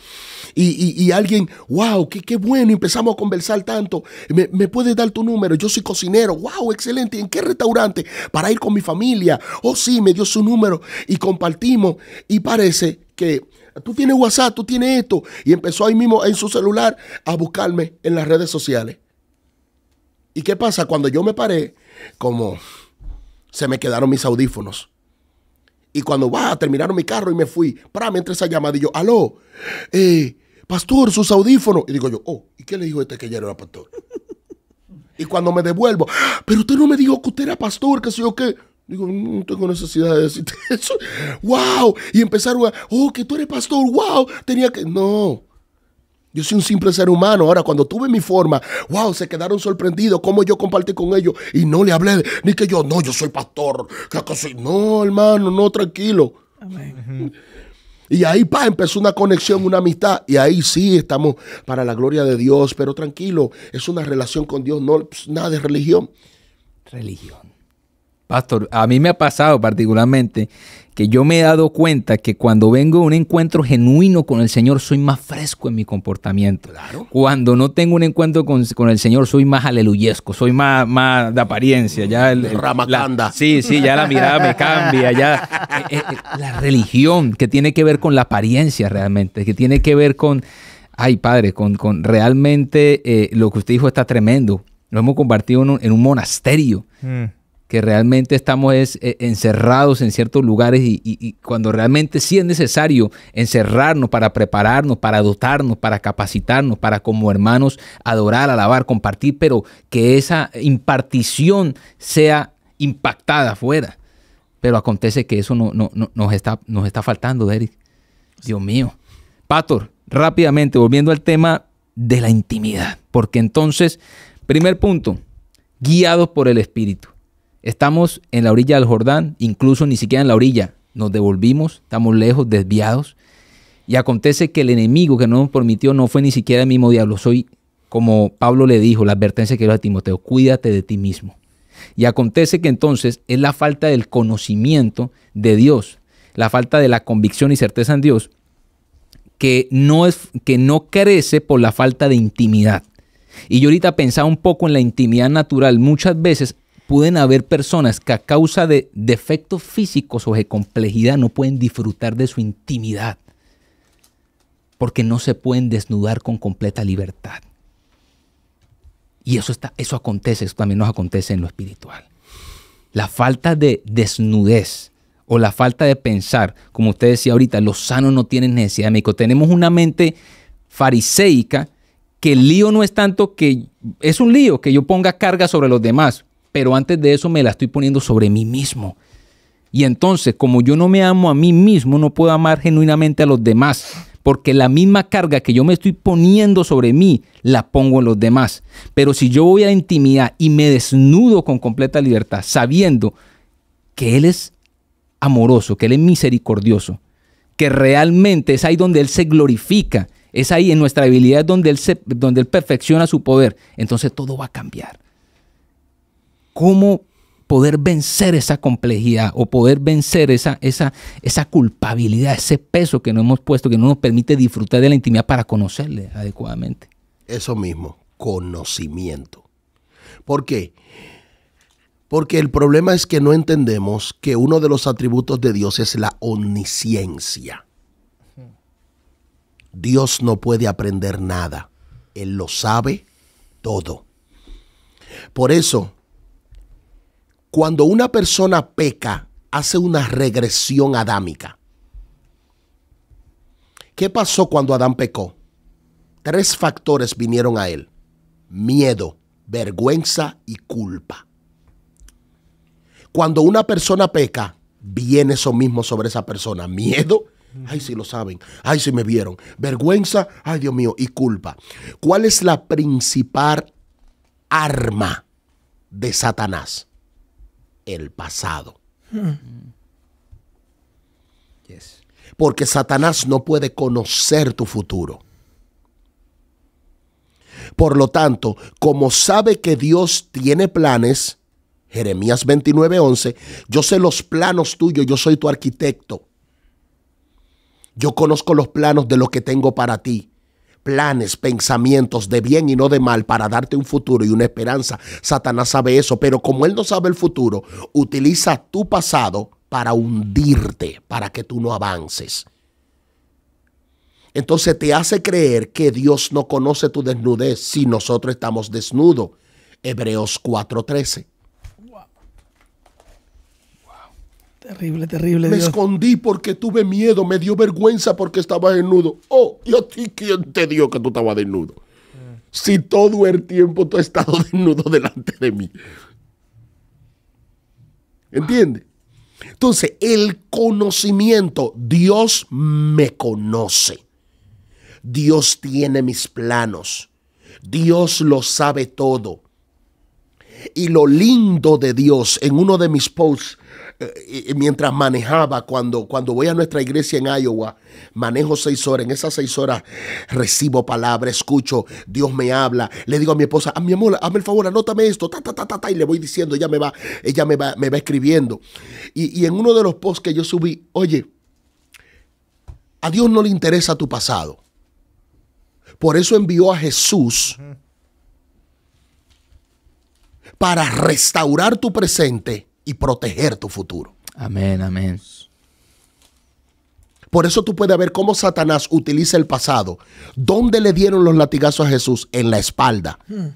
Y, alguien, wow, qué, bueno, empezamos a conversar tanto. Me, me, puedes dar tu número? Yo soy cocinero, wow, excelente. ¿En qué restaurante? Para ir con mi familia. Oh, sí, me dio su número y compartimos. Y parece que tú tienes WhatsApp, tú tienes esto. Y empezó ahí mismo en su celular a buscarme en las redes sociales. ¿Y qué pasa? Cuando yo me paré, como se me quedaron mis audífonos. Y cuando va, terminaron mi carro y me fui. Para, mientras esa llamada y yo, aló, eh, pastor, sus audífonos. Y digo yo, oh, ¿y qué le dijo este que ya era pastor? [laughs] y cuando me devuelvo, pero usted no me dijo que usted era pastor, que sé yo qué. Digo, no tengo necesidad de [laughs] decirte eso. ¡Wow! Y empezaron a, oh, que tú eres pastor, wow. Tenía que, no. Yo soy un simple ser humano. Ahora, cuando tuve mi forma, wow, se quedaron sorprendidos cómo yo compartí con ellos y no le hablé ni que yo, no, yo soy pastor. No, hermano, no, tranquilo. Y ahí, pa, empezó una conexión, una amistad. Y ahí sí estamos para la gloria de Dios, pero tranquilo, es una relación con Dios, no pues, nada de religión. Religión. Pastor, a mí me ha pasado particularmente que yo me he dado cuenta que cuando vengo a un encuentro genuino con el Señor, soy más fresco en mi comportamiento. Claro. Cuando no tengo un encuentro con, el Señor, soy más aleluyesco, soy más, más de apariencia. Ya el, sí, sí, ya la mirada me cambia. Ya, eh, eh, la religión que tiene que ver con la apariencia realmente, que tiene que ver con, ay padre, con, realmente eh, lo que usted dijo está tremendo. Lo hemos compartido en un, monasterio. Mm que realmente estamos eh, encerrados en ciertos lugares y, cuando realmente sí es necesario encerrarnos para prepararnos, para dotarnos, para capacitarnos, para como hermanos adorar, alabar, compartir, pero que esa impartición sea impactada afuera. Pero acontece que eso no, nos, está, nos está faltando, Derek. Dios mío. Pastor, rápidamente, volviendo al tema de la intimidad, porque entonces, primer punto, guiados por el Espíritu. Estamos en la orilla del Jordán, incluso ni siquiera en la orilla. Nos devolvimos, estamos lejos, desviados. Y acontece que el enemigo que nos permitió no fue ni siquiera el mismo diablo. Soy, como Pablo le dijo, la advertencia que le dio a Timoteo, cuídate de ti mismo. Y acontece que entonces es la falta del conocimiento de Dios, la falta de la convicción y certeza en Dios, que no, es, que no crece por la falta de intimidad. Y yo ahorita pensaba un poco en la intimidad natural. Muchas veces pueden haber personas que a causa de defectos físicos o de complejidad no pueden disfrutar de su intimidad porque no se pueden desnudar con completa libertad. Y eso, está, eso acontece, eso también nos acontece en lo espiritual. La falta de desnudez o la falta de pensar, como usted decía ahorita, los sanos no tienen necesidad de Tenemos una mente fariseica que el lío no es tanto que es un lío que yo ponga carga sobre los demás pero antes de eso me la estoy poniendo sobre mí mismo. Y entonces, como yo no me amo a mí mismo, no puedo amar genuinamente a los demás, porque la misma carga que yo me estoy poniendo sobre mí, la pongo en los demás. Pero si yo voy a la intimidad y me desnudo con completa libertad, sabiendo que Él es amoroso, que Él es misericordioso, que realmente es ahí donde Él se glorifica, es ahí en nuestra habilidad donde Él, se, donde él perfecciona su poder, entonces todo va a cambiar cómo poder vencer esa complejidad o poder vencer esa, esa, esa culpabilidad, ese peso que no hemos puesto, que no nos permite disfrutar de la intimidad para conocerle adecuadamente. Eso mismo, conocimiento. ¿Por qué? Porque el problema es que no entendemos que uno de los atributos de Dios es la omnisciencia. Dios no puede aprender nada. Él lo sabe todo. Por eso, cuando una persona peca, hace una regresión adámica. ¿Qué pasó cuando Adán pecó? Tres factores vinieron a él. Miedo, vergüenza y culpa. Cuando una persona peca, viene eso mismo sobre esa persona. Miedo, ay si lo saben, ay si me vieron. Vergüenza, ay Dios mío, y culpa. ¿Cuál es la principal arma de Satanás? el pasado. Hmm. Porque Satanás no puede conocer tu futuro. Por lo tanto, como sabe que Dios tiene planes, Jeremías 29:11, yo sé los planos tuyos, yo soy tu arquitecto. Yo conozco los planos de lo que tengo para ti planes, pensamientos de bien y no de mal para darte un futuro y una esperanza. Satanás sabe eso, pero como él no sabe el futuro, utiliza tu pasado para hundirte, para que tú no avances. Entonces te hace creer que Dios no conoce tu desnudez si nosotros estamos desnudos. Hebreos 4:13. Terrible, terrible. Me escondí porque tuve miedo, me dio vergüenza porque estaba desnudo. Oh, ¿y a ti quién te dio que tú estabas desnudo? Eh. Si todo el tiempo tú has estado [laughs] desnudo delante de mí. ¿Entiendes? Entonces, el conocimiento, Dios me conoce. Dios tiene mis planos. Dios lo sabe todo. Y lo lindo de Dios, en uno de mis posts mientras manejaba, cuando, cuando voy a nuestra iglesia en Iowa, manejo seis horas, en esas seis horas recibo palabra, escucho, Dios me habla, le digo a mi esposa, a ah, mi amor, hazme el favor, anótame esto, ta, ta, ta, ta, y le voy diciendo, ella me va, ella me va, escribiendo. Y, y en uno de los posts que yo subí, oye, a Dios no le interesa tu pasado. Por eso envió a Jesús para restaurar tu presente y proteger tu futuro. Amén, amén. Por eso tú puedes ver cómo Satanás utiliza el pasado. ¿Dónde le dieron los latigazos a Jesús? En la espalda. Hmm.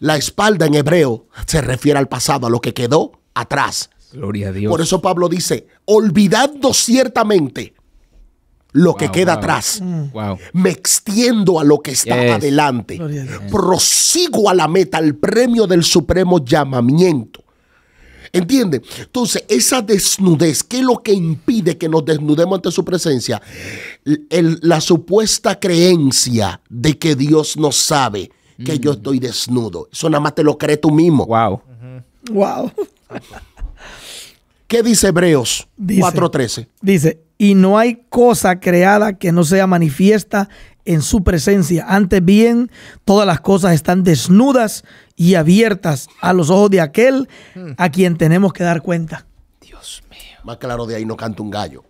La espalda en hebreo se refiere al pasado, a lo que quedó atrás. Gloria a Dios. Por eso Pablo dice, olvidando ciertamente lo que queda atrás. Hmm. Me extiendo a lo que está adelante. Prosigo a la meta, al premio del supremo llamamiento ¿Entiendes? Entonces, esa desnudez, ¿qué es lo que impide que nos desnudemos ante su presencia? la supuesta creencia de que Dios no sabe que yo mm. estoy desnudo. Eso nada más te lo crees tú mismo. Wow. Wow. ¿Qué dice Hebreos 4.13? Dice, y no hay cosa creada que no sea manifiesta en su presencia. Antes bien, todas las cosas están desnudas y abiertas a los ojos de aquel a quien tenemos que dar cuenta. Dios mío. Más claro de ahí no canta un gallo.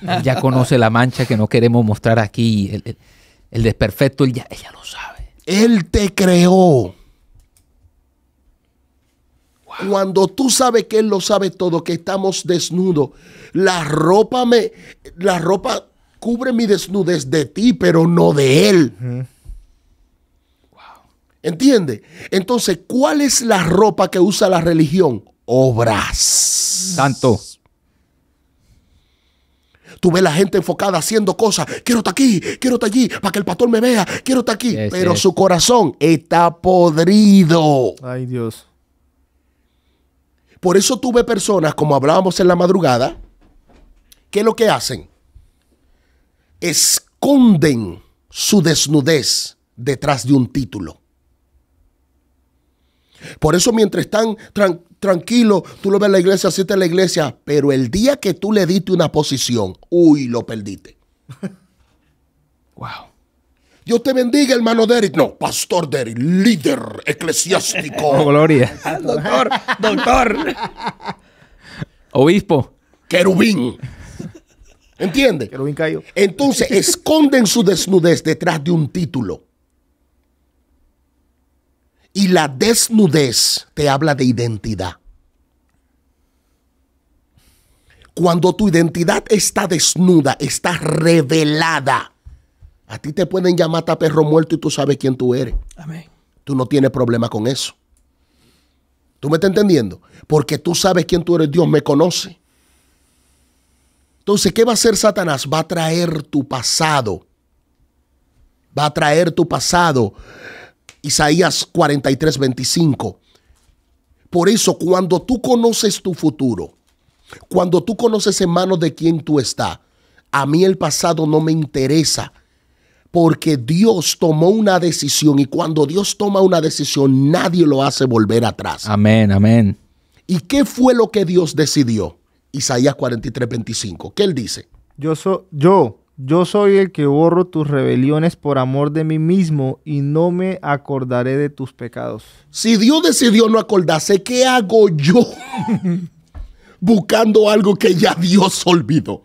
Él ya conoce la mancha que no queremos mostrar aquí, el, desperfecto, ella lo sabe. Él te creó. Cuando tú sabes que Él lo sabe todo, que estamos desnudos, la ropa me, la ropa cubre mi desnudez de ti, pero no de él. ¿Entiende? Entonces, ¿cuál es la ropa que usa la religión? Obras. Tanto. Tú ves la gente enfocada haciendo cosas. Quiero estar aquí, quiero estar allí, para que el pastor me vea, quiero estar aquí. pero su corazón está podrido. Ay, Dios. Por eso tuve personas, como hablábamos en la madrugada, que lo que hacen esconden su desnudez detrás de un título. Por eso mientras están tranquilo tranquilos, tú lo ves en la iglesia, siete la iglesia, pero el día que tú le diste una posición, uy, lo perdiste. [laughs] wow. Dios te bendiga, hermano Derek. No, pastor Derek, líder eclesiástico. [laughs] gloria. doctor, doctor. [laughs] Obispo. Querubín. ¿Entiendes? Entonces [laughs] esconden su desnudez detrás de un título. Y la desnudez te habla de identidad. Cuando tu identidad está desnuda, está revelada, a ti te pueden llamar perro muerto y tú sabes quién tú eres. Tú no tienes problema con eso. ¿Tú me estás entendiendo? Porque tú sabes quién tú eres, Dios me conoce. Entonces, ¿qué va a hacer Satanás? Va a traer tu pasado. Va a traer tu pasado. Isaías 43, 25. Por eso, cuando tú conoces tu futuro, cuando tú conoces en manos de quién tú estás, a mí el pasado no me interesa, porque Dios tomó una decisión y cuando Dios toma una decisión, nadie lo hace volver atrás. Amén, amén. ¿Y qué fue lo que Dios decidió? Isaías 43, 25. ¿Qué él dice? Yo, yo, yo soy el que borro tus rebeliones por amor de mí mismo y no me acordaré de tus pecados. Si Dios decidió no acordarse, ¿qué hago yo [laughs] buscando algo que ya Dios olvidó?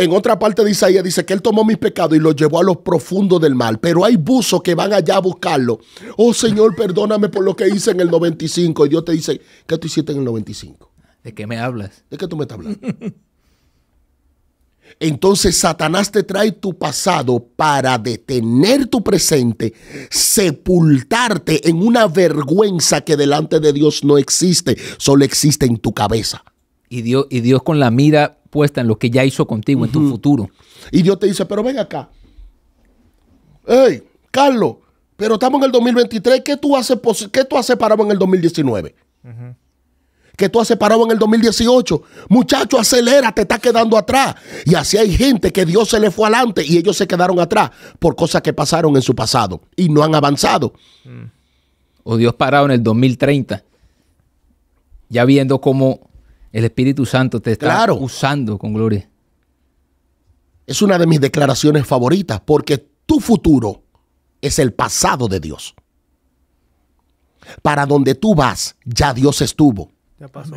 En otra parte de Isaías dice que Él tomó mis pecados y los llevó a los profundos del mal. Pero hay buzos que van allá a buscarlo. Oh Señor, perdóname por lo que hice en el 95. Y Dios te dice, ¿qué tú hiciste en el 95? ¿De qué me hablas? ¿De qué tú me estás hablando? [laughs] Entonces Satanás te trae tu pasado para detener tu presente, sepultarte en una vergüenza que delante de Dios no existe, solo existe en tu cabeza y Dios, y Dios con la mira puesta en lo que ya hizo contigo, en tu futuro. Y Dios te dice, pero ven acá. Hey, Carlos, pero estamos en el 2023. ¿Qué tú haces, qué tú parado en el 2019? ¿Qué tú haces parado en el 2018? Muchacho, acelera, te está quedando atrás. Y así hay gente que Dios se le fue adelante y ellos se quedaron atrás por cosas que pasaron en su pasado y no han avanzado. Mm. O Dios parado en el 2030, ya viendo cómo el Espíritu Santo te está usando con gloria. Es una de mis declaraciones favoritas porque tu futuro es el pasado de Dios. Para donde tú vas, ya Dios estuvo. Ya pasó.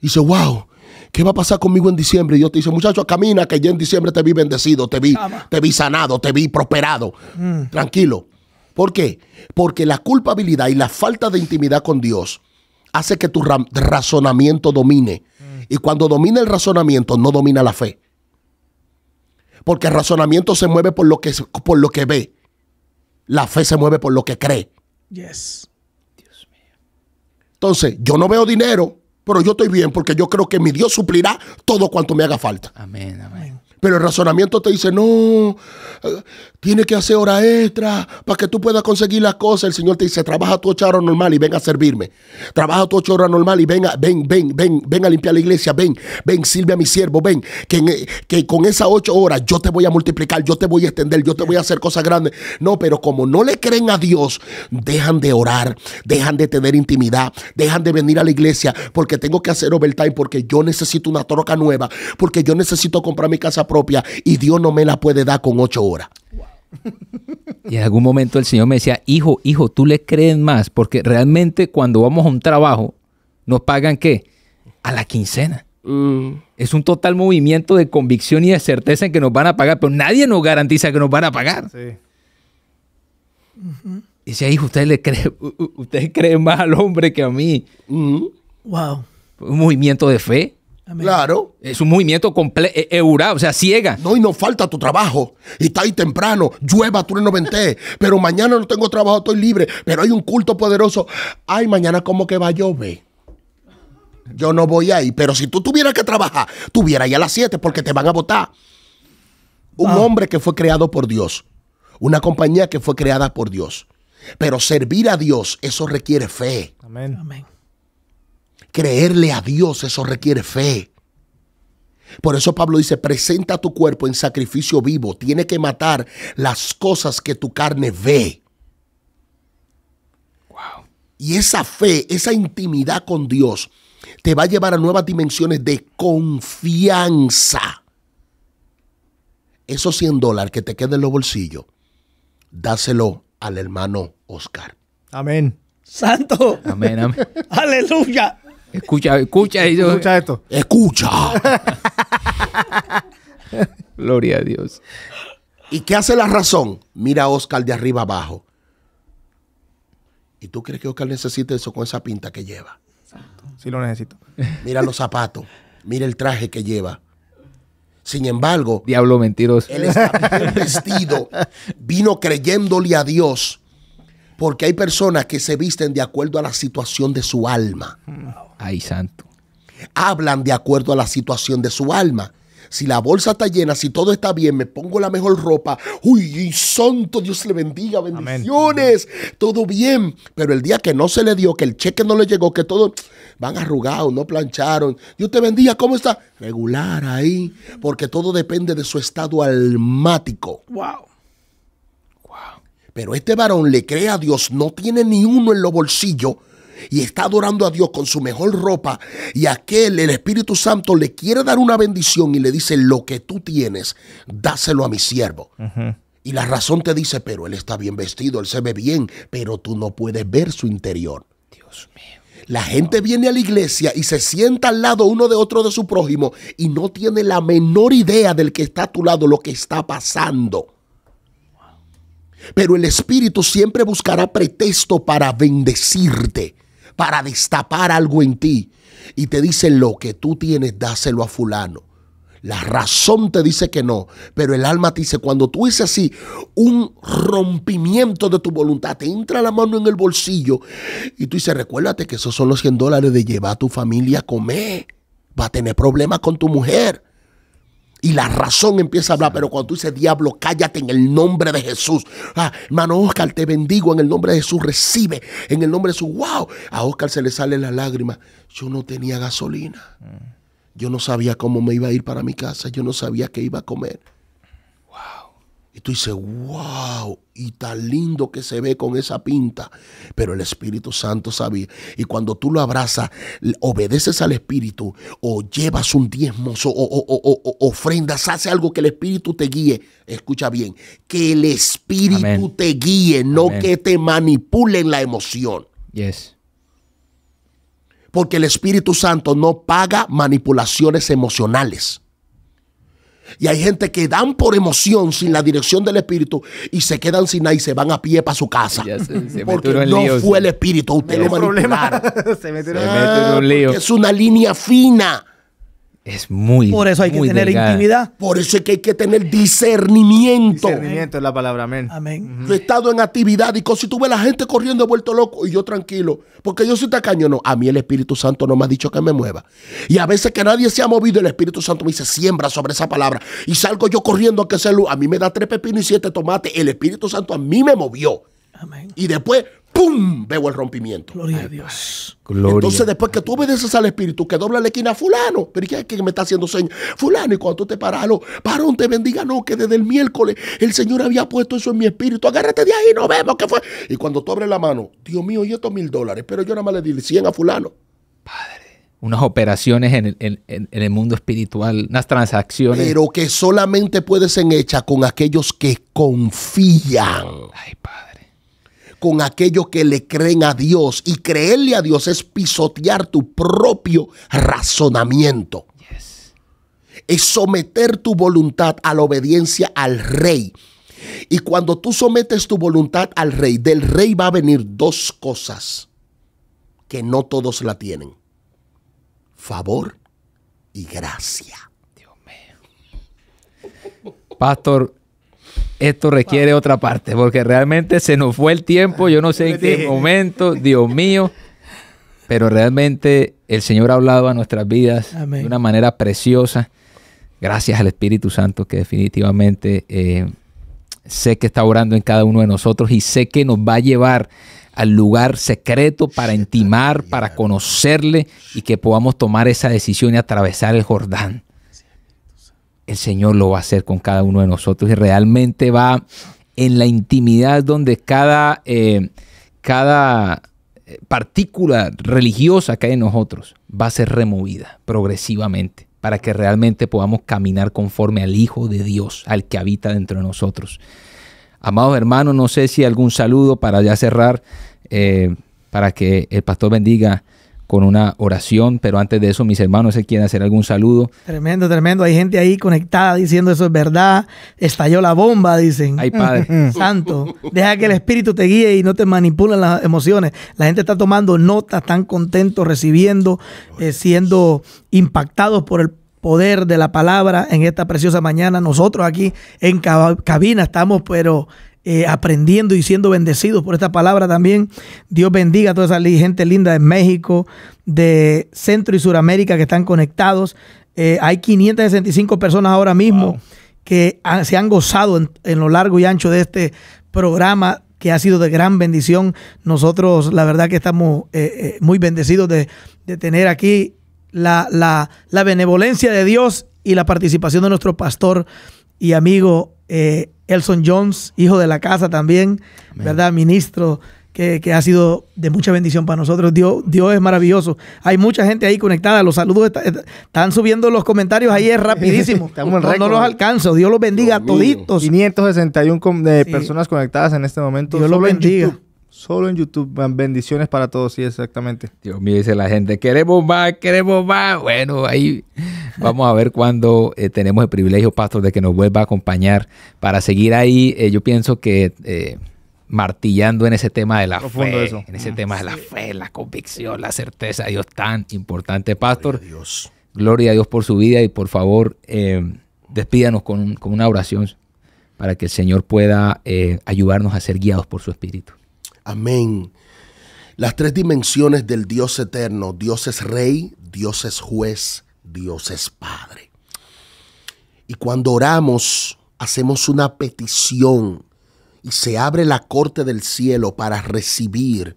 Dice, wow, ¿qué va a pasar conmigo en diciembre? Y Dios te dice, muchacho, camina, que ya en diciembre te vi bendecido, te vi, te vi sanado, te vi prosperado. Mm. Tranquilo. ¿Por qué? Porque la culpabilidad y la falta de intimidad con Dios hace que tu razonamiento domine. Y cuando domina el razonamiento, no domina la fe. Porque el razonamiento se mueve por lo que, por lo que ve. La fe se mueve por lo que cree. Yes. Dios mío. Entonces, yo no veo dinero, pero yo estoy bien porque yo creo que mi Dios suplirá todo cuanto me haga falta. Amén, amén. Pero el razonamiento te dice, no, Tienes que hacer hora extra para que tú puedas conseguir las cosas. El Señor te dice, trabaja tu ocho horas normal y ven a servirme. Trabaja tu ocho horas normal y ven, a, ven, ven, ven, ven a limpiar la iglesia. Ven, ven, sirve a mi siervo. Ven, que, que con esas ocho horas yo te voy a multiplicar, yo te voy a extender, yo te voy a hacer cosas grandes. No, pero como no le creen a Dios, dejan de orar, dejan de tener intimidad, dejan de venir a la iglesia porque tengo que hacer overtime, porque yo necesito una troca nueva, porque yo necesito comprar mi casa propia y Dios no me la puede dar con ocho horas. [laughs] Y en algún momento el Señor me decía, hijo, hijo, tú le crees más, porque realmente cuando vamos a un trabajo, nos pagan qué? A la quincena. Mm. Es un total movimiento de convicción y de certeza en que nos van a pagar, pero nadie nos garantiza que nos van a pagar. Y decía, hijo, usted le cree, usted cree más al hombre que a mí. Mm. Wow. Un movimiento de fe. Claro. Es un movimiento completo, e-, eurado, o sea, ciega. No, y no falta tu trabajo. Y está ahí temprano, llueva, tú no vente. pero mañana no tengo trabajo, estoy libre. Pero hay un culto poderoso. Ay, mañana como que va a llover. Yo no voy ahí. Pero si tú tuvieras que trabajar, tuvieras ahí a las 7 porque te van a votar. Un hombre que fue creado por Dios. Una compañía que fue creada por Dios. Pero servir a Dios, eso requiere fe. Amén. Amén. Creerle a Dios, eso requiere fe. Por eso Pablo dice, presenta tu cuerpo en sacrificio vivo. Tiene que matar las cosas que tu carne ve. Wow. Y esa fe, esa intimidad con Dios, te va a llevar a nuevas dimensiones de confianza. Esos 100 dólares que te quedan en los bolsillos, dáselo al hermano Oscar. Amén. Santo. Amén, amén. [laughs] Aleluya. Escucha, escucha. escucha esto. Escucha. Gloria a Dios. ¿Y qué hace la razón? Mira a Oscar de arriba abajo. ¿Y tú crees que Oscar necesita eso con esa pinta que lleva? Sí lo necesito. Mira los zapatos. Mira el traje que lleva. Sin embargo, diablo mentiroso. Él está vestido. Vino creyéndole a Dios porque hay personas que se visten de acuerdo a la situación de su alma. Ay, santo. Hablan de acuerdo a la situación de su alma. Si la bolsa está llena, si todo está bien, me pongo la mejor ropa. Uy, santo, Dios le bendiga, bendiciones, todo bien. Pero el día que no se le dio, que el cheque no le llegó, que todo van arrugados, no plancharon. Dios te bendiga, ¿cómo está? Regular ahí, porque todo depende de su estado almático. Wow. Pero este varón le cree a Dios, no tiene ni uno en los bolsillos y está adorando a Dios con su mejor ropa y aquel, el Espíritu Santo, le quiere dar una bendición y le dice, lo que tú tienes, dáselo a mi siervo. Y la razón te dice, pero él está bien vestido, él se ve bien, pero tú no puedes ver su interior. Dios mío. La gente viene a la iglesia y se sienta al lado uno de otro de su prójimo y no tiene la menor idea del que está a tu lado, lo que está pasando. Pero el Espíritu siempre buscará pretexto para bendecirte, para destapar algo en ti. Y te dice, lo que tú tienes, dáselo a fulano. La razón te dice que no, pero el alma te dice, cuando tú dices así, un rompimiento de tu voluntad, te entra la mano en el bolsillo y tú dices, recuérdate que esos son los 100 dólares de llevar a tu familia a comer. Va a tener problemas con tu mujer y la razón empieza a hablar. Pero cuando tú dices, diablo, cállate en el nombre de Jesús. Ah, hermano Oscar, te bendigo en el nombre de Jesús. Recibe en el nombre de Jesús. ¡Wow! A Oscar se le sale la lágrima. Yo no tenía gasolina. Yo no sabía cómo me iba a ir para mi casa. Yo no sabía qué iba a comer. Y tú dices, wow, y tan lindo que se ve con esa pinta. Pero el Espíritu Santo sabía. Y cuando tú lo abrazas, obedeces al Espíritu, o llevas un diezmo, o, ofrendas, hace algo que el Espíritu te guíe. Escucha bien, que el Espíritu te guíe, no que te manipulen la emoción. Yes. Porque el Espíritu Santo no paga manipulaciones emocionales. Y hay gente que dan por emoción sin la dirección del Espíritu y se quedan sin nada y se van a pie para su casa. porque no fue el Espíritu, usted lo manipularon. [laughs] se en un ah, lío. Es una línea fina es muy. Por eso hay que tener intimidad. Por eso es que hay que tener discernimiento. Discernimiento es la palabra, amén. Amén. he estado en actividad y si tuve la gente corriendo vuelto loco y yo tranquilo, porque yo soy tacaño. No, a mí el Espíritu Santo no me ha dicho que me mueva. Y a veces que nadie se ha movido, el Espíritu Santo me dice, siembra sobre esa palabra. Y salgo yo corriendo a que sea luz. A mí me da tres pepinos y siete tomates. El Espíritu Santo a mí me movió. Amén. Y después ¡pum! Veo el rompimiento. Gloria a Dios. Gloria. Entonces, después que tú obedeces al Espíritu, que dobla la esquina, fulano, pero ¿qué que me está haciendo señas? Fulano, y cuando tú te paras, lo, parón, te bendiga, no, que desde el miércoles el Señor había puesto eso en mi espíritu, agárrate de ahí, no vemos, qué fue? Y cuando tú abres la mano, Dios mío, y estos mil dólares, pero yo nada más le di 100 a fulano. Padre. Unas operaciones en el, en el mundo espiritual, unas transacciones. Pero que solamente pueden ser hechas con aquellos que confían. Ay, Padre con aquellos que le creen a Dios. Y creerle a Dios es pisotear tu propio razonamiento. Es someter tu voluntad a la obediencia al rey. Y cuando tú sometes tu voluntad al rey, del rey va a venir dos cosas que no todos la tienen. Favor y gracia. Dios mío. Pastor, esto requiere otra parte, porque realmente se nos fue el tiempo, yo no sé en [laughs] qué momento, Dios mío, pero realmente el Señor ha hablado a nuestras vidas de una manera preciosa, gracias al Espíritu Santo que definitivamente eh, sé que está orando en cada uno de nosotros y sé que nos va a llevar al lugar secreto para intimar, para conocerle y que podamos tomar esa decisión y atravesar el Jordán el Señor lo va a hacer con cada uno de nosotros y realmente va en la intimidad donde cada, eh, cada eh, partícula religiosa que hay en nosotros va a ser removida progresivamente para que realmente podamos caminar conforme al Hijo de Dios, al que habita dentro de nosotros. Amados hermanos, no sé si algún saludo para ya cerrar, eh, para que el pastor bendiga con una oración, pero antes de eso, mis hermanos, se quieren hacer algún saludo. Tremendo, tremendo. Hay gente ahí conectada diciendo eso es verdad. Estalló la bomba, dicen. Ay, Padre. [laughs] Santo, deja que el Espíritu te guíe y no te manipulen las emociones. La gente está tomando nota, están contentos, recibiendo, eh, siendo impactados por el poder de la palabra en esta preciosa mañana. Nosotros aquí en cabina estamos, pero eh, aprendiendo y siendo bendecidos por esta palabra también. Dios bendiga a toda esa gente linda de México, de Centro y Suramérica que están conectados. Eh, hay 565 personas ahora mismo que se han gozado en, lo largo y ancho de este programa que ha sido de gran bendición. Nosotros, la verdad que estamos eh, muy bendecidos de, tener aquí la, la, benevolencia de Dios y la participación de nuestro pastor y amigo eh, Elson Jones, hijo de la casa también, ¿verdad? Ministro que, ha sido de mucha bendición para nosotros. Dios, Dios es maravilloso. Hay mucha gente ahí conectada. Los saludos están subiendo los comentarios ahí, es rapidísimo. [laughs] no, los alcanzo. Dios los bendiga a toditos. 561 eh, personas conectadas en este momento. Dios los bendiga. Solo en YouTube. Bendiciones para todos, sí, exactamente. Dios mío, dice la gente, queremos más, queremos más. Bueno, ahí vamos a ver cuando eh, tenemos el privilegio, Pastor, de que nos vuelva a acompañar para seguir ahí. Eh, yo pienso que eh, martillando en ese tema de la fe, en ese mm. tema de la fe, la convicción, la certeza Dios tan importante, Pastor. Gloria a Dios. Gloria a Dios por su vida y por favor, despídanos con, una oración para que el Señor pueda ayudarnos a ser guiados por su Espíritu. Amén. Las tres dimensiones del Dios eterno. Dios es rey, Dios es juez, Dios es padre. Y cuando oramos, hacemos una petición y se abre la corte del cielo para recibir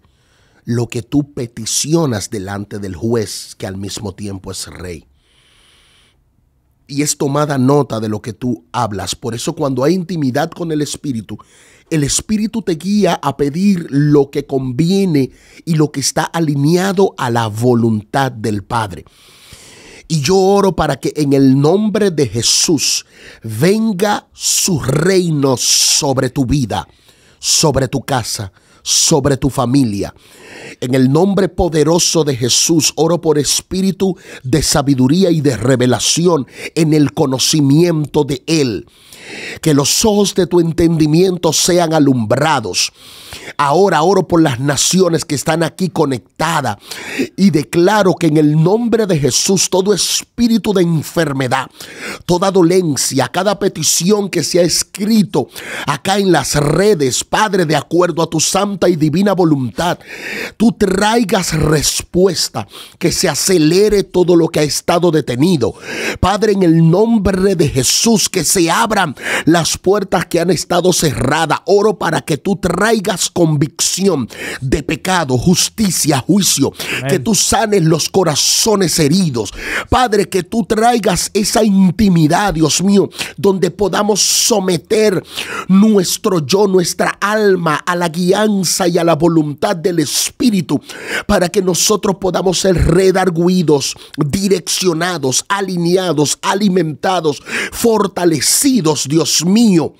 lo que tú peticionas delante del juez, que al mismo tiempo es rey. Y es tomada nota de lo que tú hablas. Por eso cuando hay intimidad con el Espíritu, el Espíritu te guía a pedir lo que conviene y lo que está alineado a la voluntad del Padre. Y yo oro para que en el nombre de Jesús venga su reino sobre tu vida, sobre tu casa, sobre tu familia. En el nombre poderoso de Jesús, oro por espíritu de sabiduría y de revelación en el conocimiento de Él que los ojos de tu entendimiento sean alumbrados. Ahora oro por las naciones que están aquí conectadas y declaro que en el nombre de Jesús todo espíritu de enfermedad, toda dolencia, cada petición que se ha escrito acá en las redes, Padre, de acuerdo a tu santa y divina voluntad, tú traigas respuesta, que se acelere todo lo que ha estado detenido. Padre, en el nombre de Jesús, que se abran las puertas que han estado cerradas. Oro para que tú traigas convicción de pecado, justicia, juicio, que tú sanes los corazones heridos. Padre, que tú traigas esa intimidad, Dios mío, donde podamos someter nuestro yo, nuestra alma a la guianza y a la voluntad del Espíritu, para que nosotros podamos ser redarguidos, direccionados, alineados, alimentados, fortalecidos Dios mío,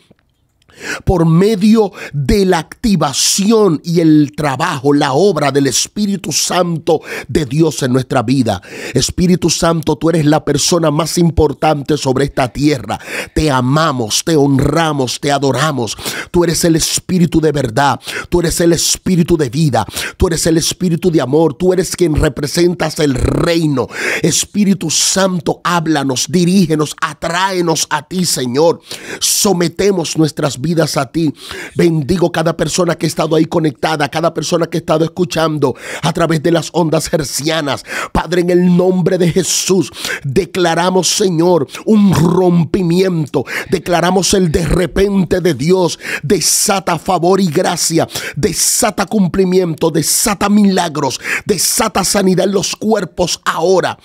por medio de la activación y el trabajo, la obra del Espíritu Santo de Dios en nuestra vida. Espíritu Santo, tú eres la persona más importante sobre esta tierra. Te amamos, te honramos, te adoramos. Tú eres el Espíritu de verdad, tú eres el Espíritu de vida, tú eres el Espíritu de amor, tú eres quien representas el reino. Espíritu Santo, háblanos, dirígenos, atráenos a ti, Señor. Sometemos nuestras vidas a ti. Bendigo cada persona que ha estado ahí conectada, cada persona que ha estado escuchando a través de las ondas hercianas. Padre, en el nombre de Jesús, declaramos, Señor, un rompimiento. Declaramos el de repente de Dios. Desata favor y gracia. Desata cumplimiento. Desata milagros. Desata sanidad en los cuerpos ahora.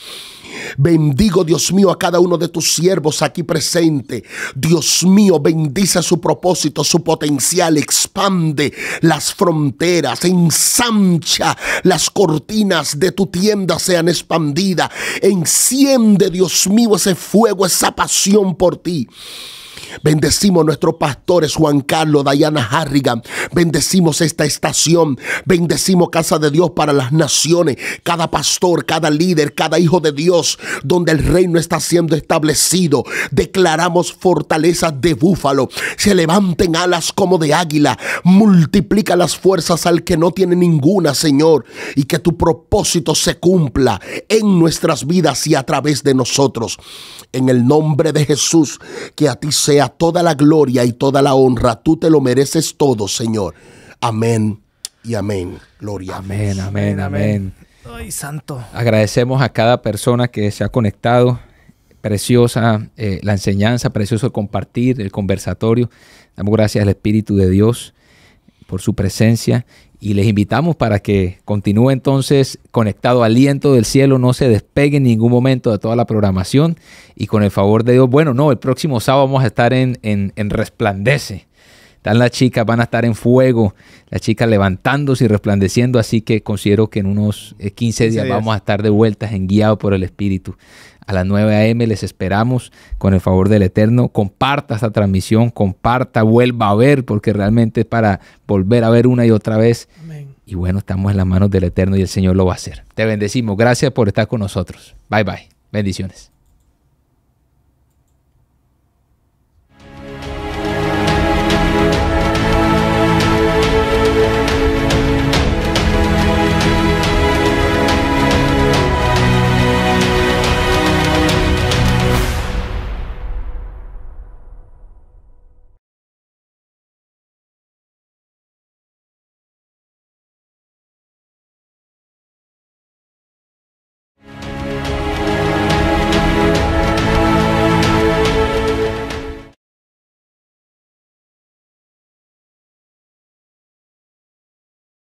Bendigo, Dios mío, a cada uno de tus siervos aquí presente. Dios mío, bendice su propósito, su potencial, expande las fronteras, ensancha las cortinas de tu tienda sean expandidas. Enciende, Dios mío, ese fuego, esa pasión por ti. Bendecimos nuestros pastores Juan Carlos, Diana Harrigan. Bendecimos esta estación. Bendecimos Casa de Dios para las naciones. Cada pastor, cada líder, cada hijo de Dios, donde el reino está siendo establecido. Declaramos fortalezas de búfalo. Se levanten alas como de águila. Multiplica las fuerzas al que no tiene ninguna, Señor. Y que tu propósito se cumpla en nuestras vidas y a través de nosotros. En el nombre de Jesús, que a ti sea toda la gloria y toda la honra. Tú te lo mereces todo, Señor. Amén y amén. Gloria. Amén, amén, amén. santo. Agradecemos a cada persona que se ha conectado. Preciosa eh, la enseñanza, precioso compartir, el conversatorio. Damos gracias al Espíritu de Dios por su presencia y les invitamos para que continúe entonces conectado aliento del cielo, no se despegue en ningún momento de toda la programación y con el favor de Dios, bueno, no, el próximo sábado vamos a estar en, en, Resplandece. Están las chicas, van a estar en fuego, las chicas levantándose y resplandeciendo, así que considero que en unos 15 eh, días, vamos a estar de vueltas en guiado por el Espíritu. A las 9 a.m. les esperamos con el favor del Eterno. Comparta esta transmisión, comparta, vuelva a ver, porque realmente es para volver a ver una y otra vez. Y bueno, estamos en las manos del Eterno y el Señor lo va a hacer. Te bendecimos. Gracias por estar con nosotros. Bye bye. Bendiciones.